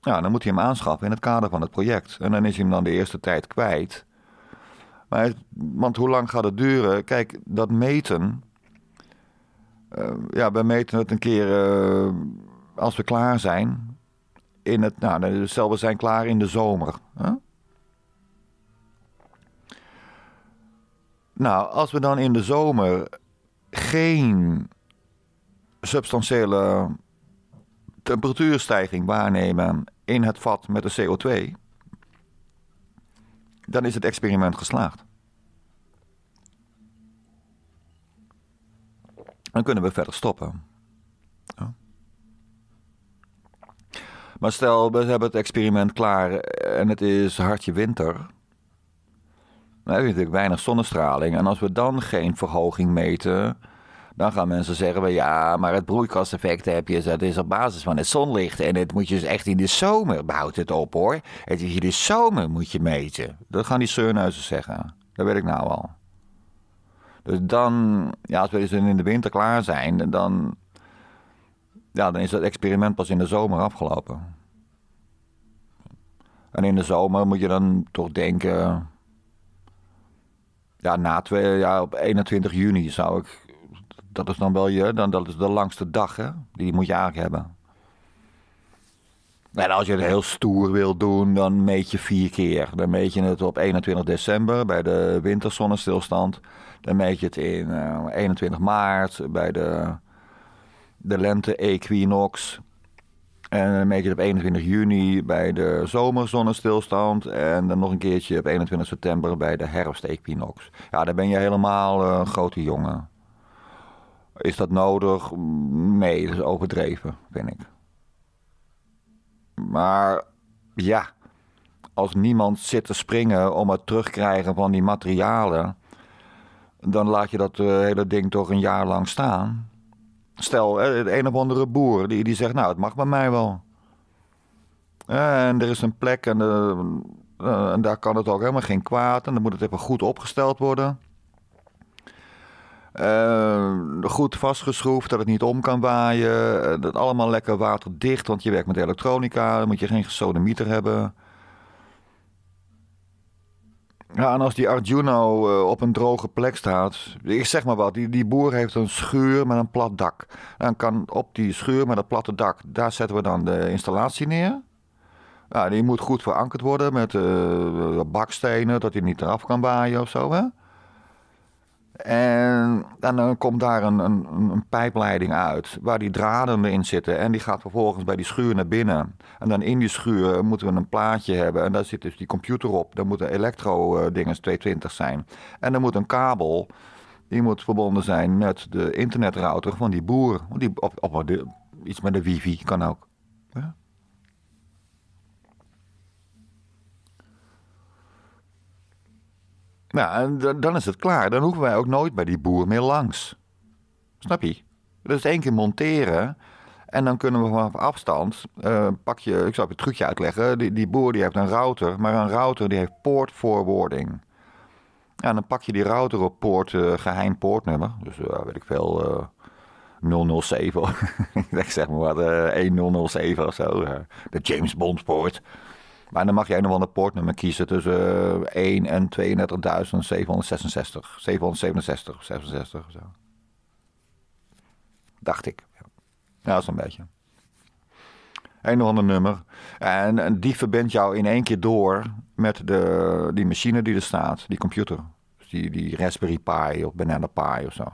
Ja, dan moet hij hem aanschaffen in het kader van het project. En dan is hij hem dan de eerste tijd kwijt. Maar, want hoe lang gaat het duren? Kijk, dat meten. Uh, ja, we meten het een keer eh, als we klaar zijn. In het, nou, dus stel we zijn klaar in de zomer. Nou, als we dan in de zomer geen substantiële temperatuurstijging waarnemen in het vat met de CO2 dan is het experiment geslaagd. Dan kunnen we verder stoppen. Maar stel, we hebben het experiment klaar en het is hartje winter. Dan heb je natuurlijk weinig zonnestraling. En als we dan geen verhoging meten dan gaan mensen zeggen van ja, maar het broeikaseffect heb je, dat is op basis van het zonlicht. En het moet je dus echt in de zomer, bouwt het op hoor. Het is in de zomer moet je meten. Dat gaan die zeurneuzen zeggen. Dat weet ik nou al. Dus dan, ja, als we dus in de winter klaar zijn, dan, ja, dan is dat experiment pas in de zomer afgelopen. En in de zomer moet je dan toch denken. Ja, na twee, ja, op 21 juni zou ik dat is dan wel je, dan, dat is de langste dag, hè? Die moet je eigenlijk hebben. En als je het heel stoer wil doen, dan meet je vier keer. Dan meet je het op 21 december bij de winterzonnestilstand. Dan meet je het in 21 eh, maart bij de, de lente-equinox. En dan meet je het op 21 juni bij de zomerzonnestilstand. En dan nog een keertje op 21 september bij de herfst equinox. Ja, dan ben je helemaal eh, een grote jongen. Is dat nodig? Nee, dat is overdreven, vind ik. Maar ja, als niemand zit te springen om het terugkrijgen van die materialen, dan laat je dat eh, hele ding toch een jaar lang staan. Stel, de een of andere boer die, die zegt, nou, het mag bij mij wel. En er is een plek en, eh, eh, en daar kan het ook helemaal geen kwaad en dan moet het even goed opgesteld worden. Ehm, goed vastgeschroefd, dat het niet om kan waaien. Eh, dat allemaal lekker waterdicht, want je werkt met elektronica. Dan moet je geen gesodemieter hebben. Ja, en als die Arduino eh, op een droge plek staat. Ik zeg maar wat, die, die boer heeft een schuur met een plat dak. Dan kan op die schuur met dat platte dak, daar zetten we dan de installatie neer. Ja, die moet goed verankerd worden met eh, bakstenen, dat hij niet eraf kan waaien of zo. Hè? En, dan komt daar een, een, een, pijpleiding uit waar die draden erin zitten. En die gaat vervolgens bij die schuur naar binnen. En dan in die schuur moeten we een plaatje hebben. En daar zit dus die computer op. Daar moeten elektro-dingen eh, 220 zijn. En dan moet een kabel. Die moet verbonden zijn met de internetrouter van die boer. Die, de, iets met de wifi kan ook. Nou, en dan is het klaar. Dan hoeven wij ook nooit bij die boer meer langs. Snap je? Dus één keer monteren. En dan kunnen we vanaf afstand, uh, pak je, ik zou het trucje uitleggen. Die, die boer die heeft een router, maar een router die heeft poortvoorwording. Ja, dan pak je die router op poort, eh, geheim poortnummer. Dus eh, weet ik veel, 007. <laughs> ik zeg maar wat, 1007 of zo. de James Bond poort. Maar dan mag je een wel een poortnummer kiezen tussen 1 eh, en 32.766. 767, 66 of zo. Dacht ik. Ja, dat is een beetje. Een of ander nummer. En, die verbindt jou in één keer door met de, die machine die er staat, die computer. Dus die, die Raspberry Pi of Banana Pi of zo.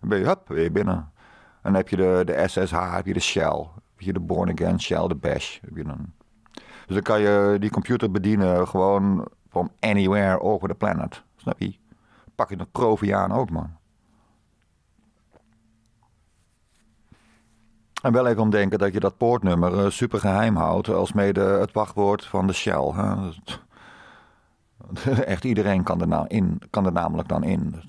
Dan ben je, hup, weer binnen. En dan heb je de, de SSH, heb je de Shell, heb je de Born Again Shell, de Bash. Heb je dan dus dan kan je die computer bedienen gewoon from anywhere over the planet. Snap je? Pak je nog Proviaan ook, man. En wel even om denken dat je dat poortnummer eh, super geheim houdt, als mede het wachtwoord van de Shell. Hè? <laughs> Echt iedereen kan er, nou in, kan er namelijk dan in. En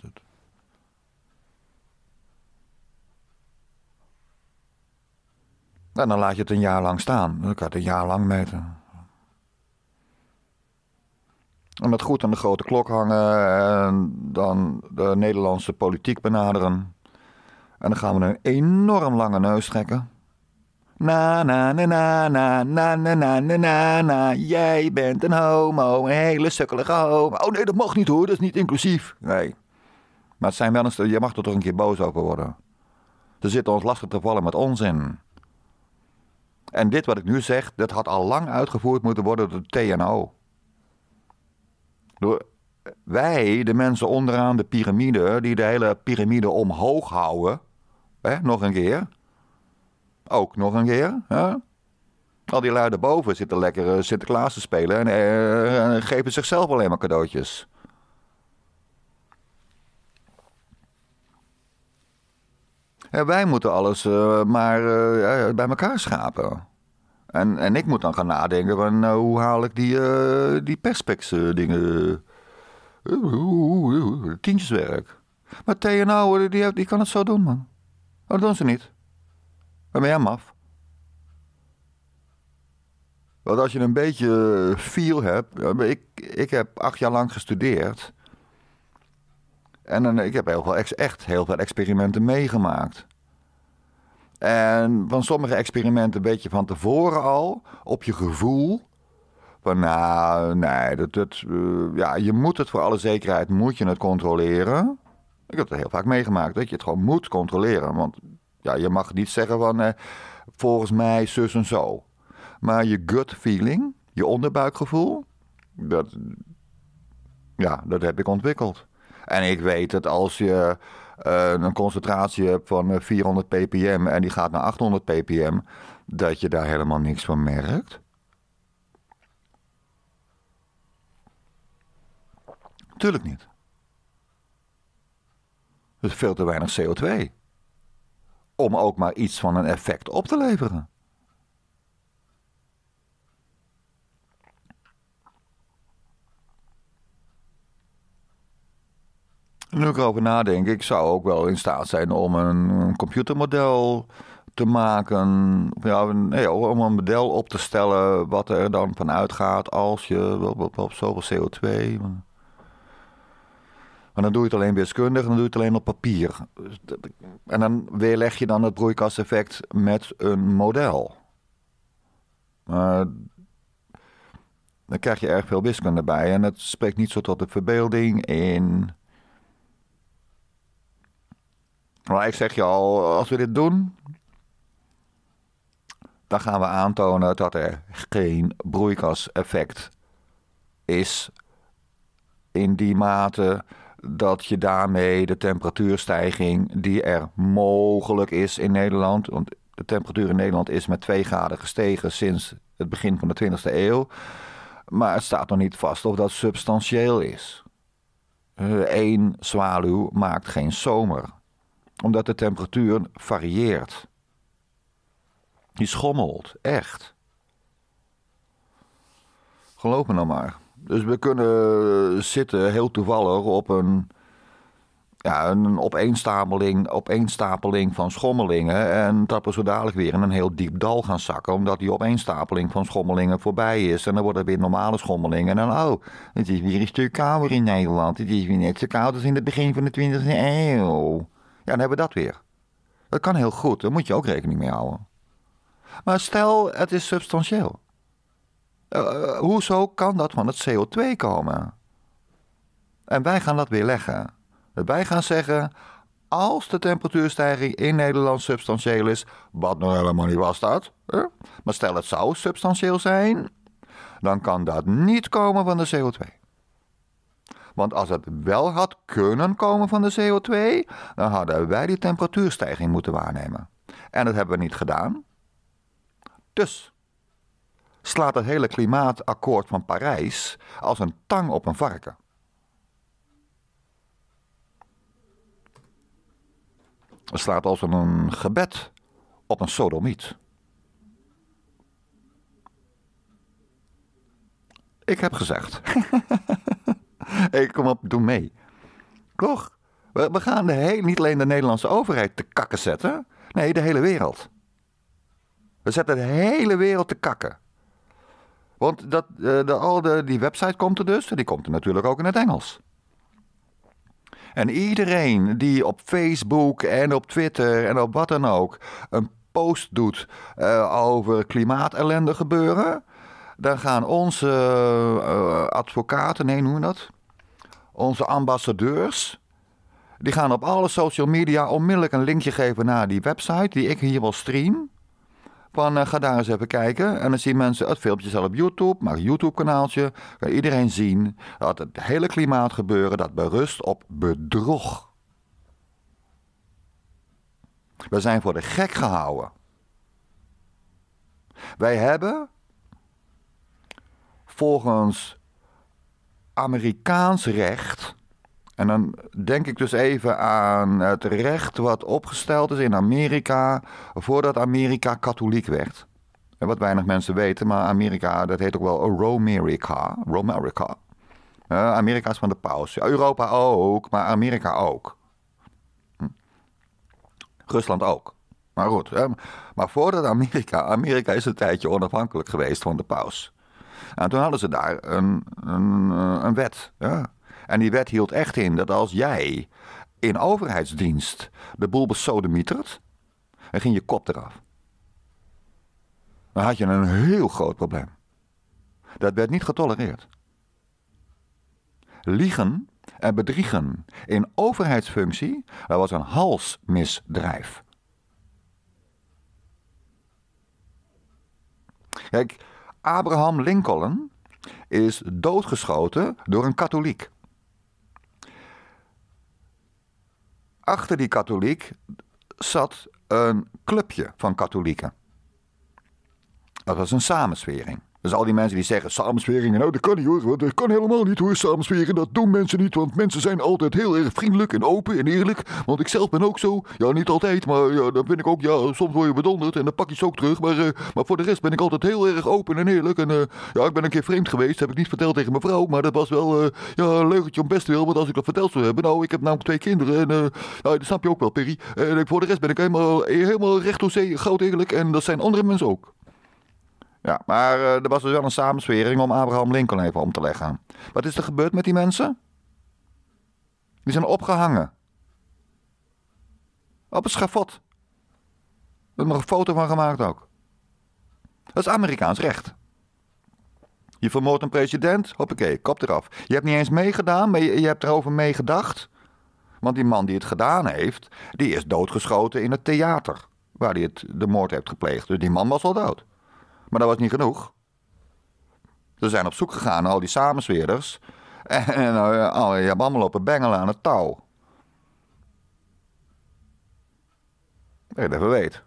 nou, dan laat je het een jaar lang staan. Dan kan je het een jaar lang meten om het goed aan de grote klok hangen en dan de Nederlandse politiek benaderen. En dan gaan we een enorm lange neus trekken. Na na na na na na na na na na na. Jij bent een homo, een hele sukkelige homo. Oh nee, dat mag niet hoor, dat is niet inclusief. Nee. Maar het zijn wel eens, je mag er toch een keer boos over worden. Er zitten ons lastig te vallen met onzin. En dit wat ik nu zeg, dat had al lang uitgevoerd moeten worden door de TNO. Wij, de mensen onderaan de piramide, die de hele piramide omhoog houden, hè, nog een keer. Ook nog een keer. Hè? Al die lui boven zitten lekker eh, Sinterklaas te spelen en, eh, geven zichzelf alleen maar cadeautjes. En wij moeten alles eh, maar eh, bij elkaar schapen. En, en ik moet dan gaan nadenken van nou, hoe haal ik die, eh, die perspex eh, dingen. Uh, tientjeswerk. Maar TNO, die, kan het zo doen, man. Oh, dat doen ze niet. Dan ben jij maf. Want als je een beetje feel hebt. Ik, ik heb acht jaar lang gestudeerd. En, en ik heb heel veel, echt heel veel experimenten meegemaakt. En van sommige experimenten een beetje van tevoren al, op je gevoel, van nou, nee, dat, dat, eh, ja, je moet het voor alle zekerheid, moet je het controleren. Ik heb het heel vaak meegemaakt, dat je het gewoon moet controleren. Want ja, je mag niet zeggen van, eh, volgens mij zus en zo. Maar je gut feeling, je onderbuikgevoel, dat, ja, dat heb ik ontwikkeld. En ik weet dat als je eh, een concentratie hebt van 400 eh, ppm en die gaat naar 800 ppm, dat je daar helemaal niks van merkt? Tuurlijk niet. Dat is veel te weinig CO2. Om ook maar iets van een effect op te leveren. nu ik erover nadenk, ik zou ook wel in staat zijn om een, computermodel te maken. Ja, om een model op te stellen wat er dan van uitgaat als je op, zoveel CO2. Maar dan doe je het alleen wiskundig en dan doe je het alleen op papier. Dus en dan weerleg je dan het broeikaseffect met een model. Maar dan krijg je erg veel wiskunde bij en het spreekt niet zo tot de verbeelding in. Maar ik zeg je al, als we dit doen, dan gaan we aantonen dat er geen broeikaseffect is in die mate dat je daarmee de temperatuurstijging die er mogelijk is in Nederland, want de temperatuur in Nederland is met 2 graden gestegen sinds het begin van de 20e eeuw, maar het staat nog niet vast of dat substantieel is. Eén eh, zwaluw maakt geen zomer omdat de temperatuur varieert. Die schommelt, echt. Geloof me dan nou maar. Dus we kunnen eh, zitten heel toevallig op een, ja, een opeenstapeling, opeenstapeling van schommelingen. En dat we zo dadelijk weer in een heel diep dal gaan zakken. Omdat die opeenstapeling van schommelingen voorbij is. En dan worden er weer normale schommelingen. En dan, oh, het is weer een stuk kouder in Nederland. Het is weer net zo koud als in het begin van de 20e eeuw. Ja, dan hebben we dat weer. Dat kan heel goed, daar moet je ook rekening mee houden. Maar stel, het is substantieel. Eh, eh, hoezo kan dat van het CO2 komen? En wij gaan dat weer leggen. Wij gaan zeggen, als de temperatuurstijging in Nederland substantieel is, wat nou helemaal niet was dat, hè? maar stel het zou substantieel zijn, dan kan dat niet komen van de CO2. Want als het wel had kunnen komen van de CO2, dan hadden wij die temperatuurstijging moeten waarnemen. En dat hebben we niet gedaan. Dus slaat het hele klimaatakkoord van Parijs als een tang op een varken. Het slaat als een gebed op een sodomiet. Ik heb gezegd. <laughs> <laughs> hey, kom op, doe mee. Toch? We, gaan de heel, niet alleen de Nederlandse overheid te kakken zetten. Nee, de hele wereld. We zetten de hele wereld te kakken. Want dat, de, eh, de, al de, die website komt er dus, die komt er natuurlijk ook in het Engels. En iedereen die op Facebook en op Twitter en op wat dan ook een post doet uh, over klimaatellende gebeuren, dan gaan onze eh, advocaten, nee, noem je dat? onze ambassadeurs, die gaan op alle social media onmiddellijk een linkje geven naar die website die ik hier wil stream. Van uh, ga daar eens even kijken. En dan zien mensen het filmpje zelf op YouTube. Maar een YouTube-kanaaltje. Kan iedereen zien dat het hele klimaat gebeuren dat berust op bedrog. We zijn voor de gek gehouden. Wij hebben volgens Amerikaans recht. En dan denk ik dus even aan het recht wat opgesteld is in Amerika voordat Amerika katholiek werd. En wat weinig mensen weten, maar Amerika, dat heet ook wel Romerica. Romerica. Uh, Amerika is van de paus. Europa ook, maar Amerika ook. Hm. Rusland ook. Maar goed, maar voordat Amerika, Amerika is een tijdje onafhankelijk geweest van de paus. En toen hadden ze daar een, een, eh, een wet. Ja. En die wet hield echt in dat als jij in overheidsdienst de boel besodemietert, dan ging je kop eraf. Dan had je een heel groot probleem. Dat werd niet getolereerd. Liegen en bedriegen in overheidsfunctie, dat was een halsmisdrijf. Kijk, Abraham Lincoln is doodgeschoten door een katholiek. Achter die katholiek zat een clubje van katholieken. Dat was een samenswering. Dus al die mensen die zeggen samensperingen, nou dat kan niet hoor, want dat kan helemaal niet hoor, samenspieren. dat doen mensen niet, want mensen zijn altijd heel erg vriendelijk en open en eerlijk, want ik zelf ben ook zo, ja niet altijd, maar ja, dan ben ik ook, ja soms word je bedonderd en dan pak je ze ook terug, maar, eh, maar voor de rest ben ik altijd heel erg open en eerlijk en eh, ja ik ben een keer vreemd geweest, heb ik niet verteld tegen mijn vrouw, maar dat was wel eh, ja, een leugentje om best willen, want als ik dat verteld zou hebben, nou ik heb namelijk twee kinderen en nou, dat snap je ook wel Perry, en voor de rest ben ik helemaal, helemaal recht door zee, goud eerlijk en dat zijn andere mensen ook. Ja, maar eh, er was dus wel een samenswering om Abraham Lincoln even om te leggen. Wat is er gebeurd met die mensen? Die zijn opgehangen. Op het schafot. We hebben er een foto van gemaakt ook. Dat is Amerikaans recht. Je vermoordt een president, hoppakee, kop eraf. Je hebt niet eens meegedaan, maar je, hebt erover meegedacht. Want die man die het gedaan heeft, die is doodgeschoten in het theater. Waar hij de moord heeft gepleegd. Dus die man was al dood. Maar dat was niet genoeg. Ze zijn op zoek gegaan naar al die samensweerders. <laughs> En, en uh, oh, je allemaal lopen bengelen aan het touw. Ik dat weet.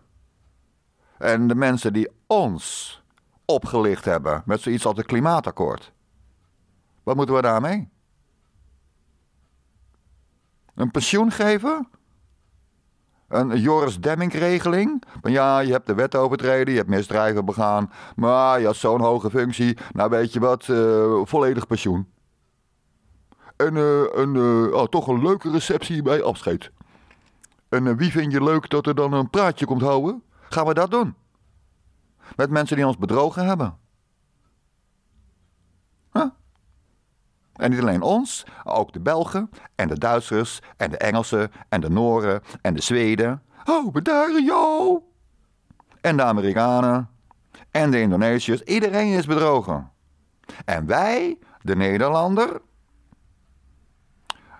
En de mensen die ons opgelicht hebben met zoiets als het klimaatakkoord. Wat moeten we daarmee? Een pensioen geven? Een Joris Demming-regeling? Ja, je hebt de wet overtreden, je hebt misdrijven begaan. Maar je had zo'n hoge functie. Nou, weet je wat, eh, volledig pensioen. En eh, een, eh, oh, toch een leuke receptie bij afscheid. En wie vind je leuk dat er dan een praatje komt houden? Gaan we dat doen? Met mensen die ons bedrogen hebben. En niet alleen ons, ook de Belgen en de Duitsers en de Engelsen en de Nooren en de Zweden. Oh, bedaren, joh! En de Amerikanen en de Indonesiërs. Iedereen is bedrogen. En wij, de Nederlander,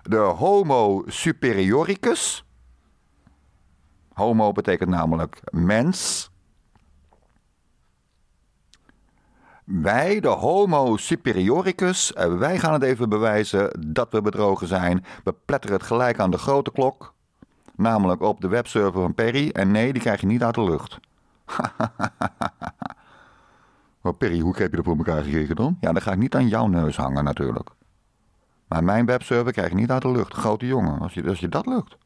de homo superioricus. Homo betekent namelijk mens. Wij, de homo superioricus, eh, wij gaan het even bewijzen dat we bedrogen zijn. We pletteren het gelijk aan de grote klok, namelijk op de webserver van Perry. En nee, die krijg je niet uit de lucht. maar <laughs> oh, Perry, hoe heb je dat voor elkaar gekregen dan? Ja, dat ga ik niet aan jouw neus hangen natuurlijk. Maar mijn webserver krijg je niet uit de lucht. Grote jongen, als je, als je dat lukt.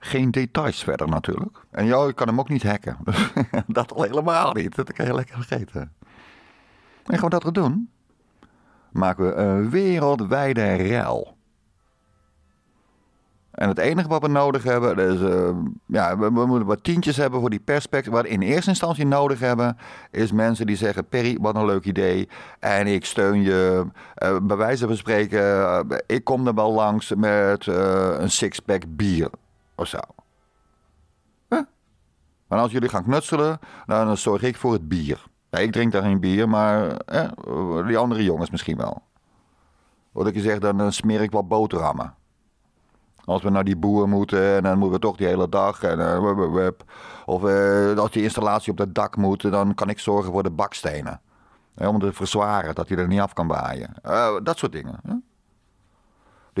geen details verder natuurlijk. En jou, ik kan hem ook niet hacken. <laughs> dat al helemaal niet. Dat kan je lekker vergeten. En gewoon dat we doen? Maken we een wereldwijde ruil. En het enige wat we nodig hebben, is, eh, ja, we, moeten wat tientjes hebben voor die perspectie. Wat we in eerste instantie nodig hebben, is mensen die zeggen: Perry, wat een leuk idee. En ik steun je. Uh, bij wijze van spreken, eh, ik kom er wel langs met een sixpack bier of zo. Maar als jullie gaan knutselen, nou, dan zorg ik voor het bier. Ja, ik drink daar geen bier, maar die andere jongens misschien wel. Wat ik je zeg, dan eh, smeer ik wat boterhammen. Als we naar die boer moeten, en dan moeten we toch die hele dag. En, eh, Of eh, als die installatie op het dak moet, dan kan ik zorgen voor de bakstenen. Hè, om te verzwaren, dat hij er niet af kan waaien. dat soort dingen. Hè?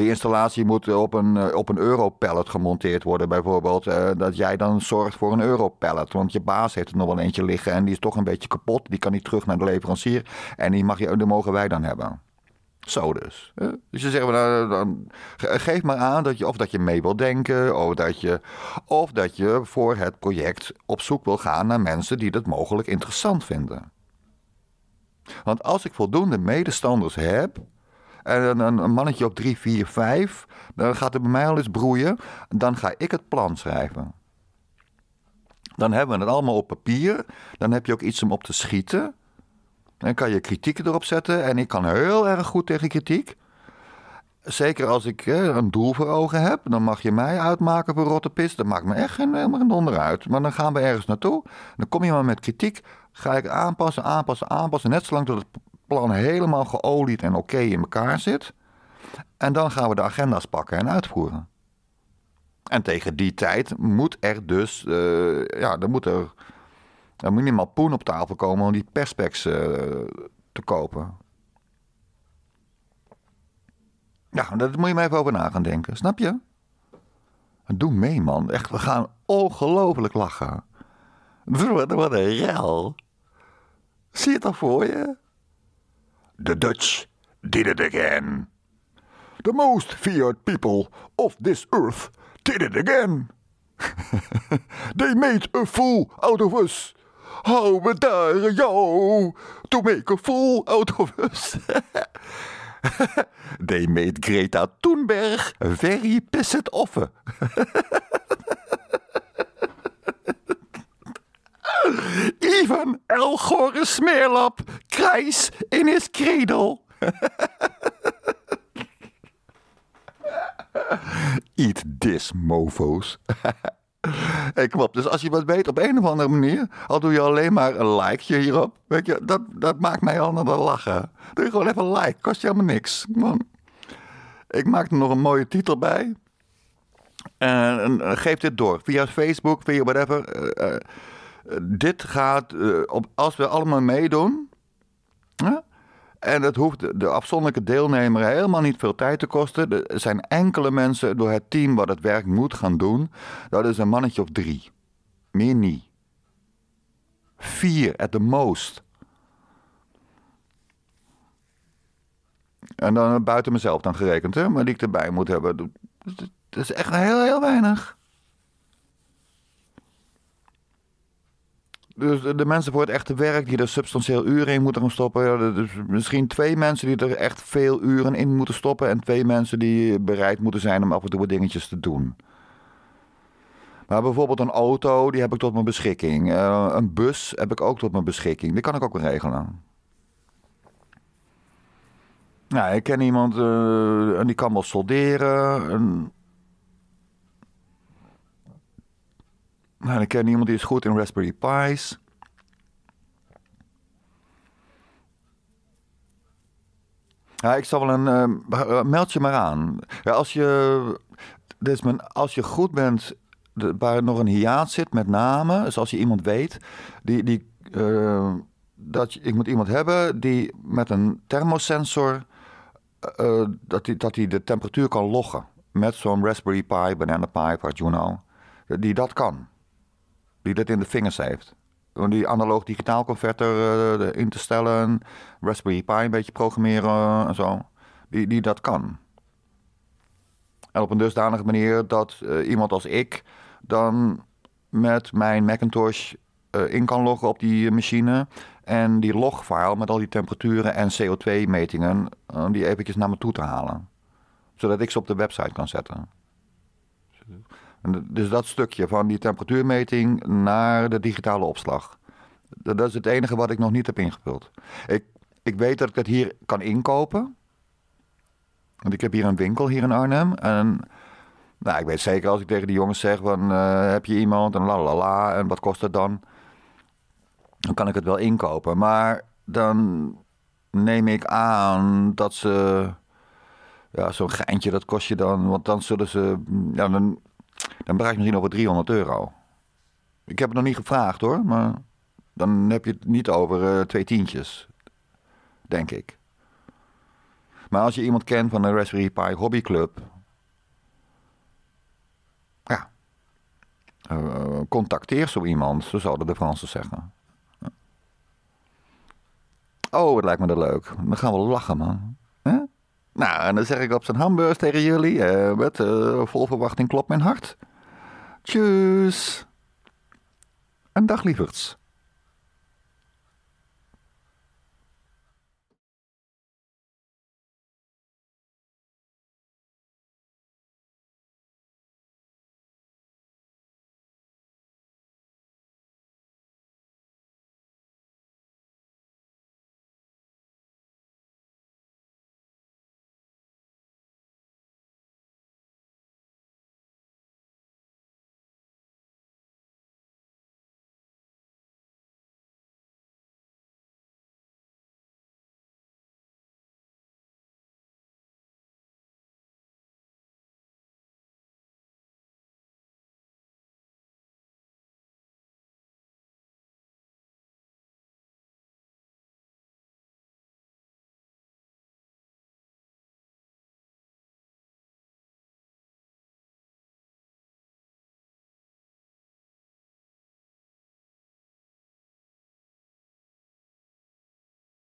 de installatie moet op een, eh, op een europallet gemonteerd worden bijvoorbeeld. Eh, dat jij dan zorgt voor een europallet. Want je baas heeft er nog wel eentje liggen en die is toch een beetje kapot. Die kan niet terug naar de leverancier en die, mag je, die mogen wij dan hebben. Zo dus. Dus je zegt, nou, dan, geef maar aan dat je of dat je mee wil denken, of dat, je, of dat je voor het project op zoek wil gaan naar mensen die dat mogelijk interessant vinden. Want als ik voldoende medestanders heb, en een, mannetje op drie, vier, vijf, dan gaat het bij mij al eens broeien. Dan ga ik het plan schrijven. Dan hebben we het allemaal op papier. Dan heb je ook iets om op te schieten. Dan kan je kritiek erop zetten. En ik kan heel erg goed tegen kritiek. Zeker als ik een doel voor ogen heb, dan mag je mij uitmaken voor rotte pis. Dat maakt me echt helemaal geen donder uit. Maar dan gaan we ergens naartoe. Dan kom je maar met kritiek. Ga ik aanpassen, aanpassen, aanpassen. Net zolang tot het plan helemaal geolied en oké in elkaar zit. En dan gaan we de agenda's pakken en uitvoeren. En tegen die tijd moet er dus, uh, ja, dan moet er een minimaal poen op tafel komen om die perspex eh, te kopen. Ja, daar moet je maar even over na gaan denken, snap je? Doe mee, man. Echt, we gaan ongelooflijk lachen. Wat een rel. Zie je het al voor je? The Dutch did it again. The most feared people of this earth did it again. <laughs> they made a fool out of us. Hou me daar, yo! To make a fool out of us. <laughs> they made Greta Thunberg very pissed off. <laughs> Even El Gore Smeerlap krijs in het kredel. <laughs> Eat this, mofo's. <laughs> hey, klopt. Dus als je wat weet op een of andere manier, al doe je alleen maar een likeje hierop. Weet je, dat, dat maakt mij al naar de lachen. Doe je gewoon even een like, kost je helemaal niks. Man. Ik maak er nog een mooie titel bij. En, geef dit door via Facebook, via whatever. Eh, eh, dit gaat, eh, op, als we allemaal meedoen, en het hoeft de afzonderlijke deelnemer helemaal niet veel tijd te kosten. Er zijn enkele mensen door het team wat het werk moet gaan doen. Dat is een mannetje of drie. Meer niet. Vier at the most. En dan buiten mezelf dan gerekend, hè? maar die ik erbij moet hebben. Dat is echt heel, heel weinig. Dus de mensen voor het echte werk die er substantieel uren in moeten gaan stoppen. Dus misschien twee mensen die er echt veel uren in moeten stoppen. En twee mensen die bereid moeten zijn om af en toe wat dingetjes te doen. Maar bijvoorbeeld een auto, die heb ik tot mijn beschikking. Eh, een bus heb ik ook tot mijn beschikking. Die kan ik ook regelen. Nou, ik ken iemand eh, en die kan wel solderen. En Nou, ik ken iemand die is goed in Raspberry Pis. Ja, ik zal wel een. Uh, meld je maar aan. Ja, als, je, dus men, als je goed bent de, waar nog een hiaat zit met namen, dus als je iemand weet, die, die, ehm, dat ik moet iemand hebben die met een thermosensor eh, eh, dat die, dat de temperatuur kan loggen. Met zo'n Raspberry Pi, Banana Pi, wat you know, die dat kan die dit in de vingers heeft. Om die analoog-digitaal converter eh, in te stellen, Raspberry Pi een beetje programmeren eh, en zo. Die, die dat kan. En op een dusdanige manier dat eh, iemand als ik dan met mijn Macintosh in kan loggen op die machine. En die logfile met al die temperaturen en CO2-metingen, die eventjes naar me toe te halen. Zodat ik ze op de website kan zetten dus dat stukje van die temperatuurmeting naar de digitale opslag. Dat is het enige wat ik nog niet heb ingevuld. Ik, ik weet dat ik het hier kan inkopen. Want ik heb hier een winkel hier in Arnhem. En nou, ik weet zeker als ik tegen die jongens zeg van eh, heb je iemand en la la la en wat kost het dan? Dan kan ik het wel inkopen. Maar dan neem ik aan dat ze ja, zo'n geintje dat kost je dan. Want dan zullen ze. Ja, dan dan bereik je misschien over 300 euro. Ik heb het nog niet gevraagd hoor, maar dan heb je het niet over eh, twee tientjes. Denk ik. Maar als je iemand kent van de Raspberry Pi Hobby Club. Ja. Eh, contacteer zo iemand, zo zouden de Fransen zeggen. Oh, het lijkt me dat leuk. Dan gaan we lachen, man. Nou, en dan zeg ik op zijn hamburgers tegen jullie. Uh, eh, met, uh, eh, vol verwachting klopt mijn hart. Tjus. En dag lieverds.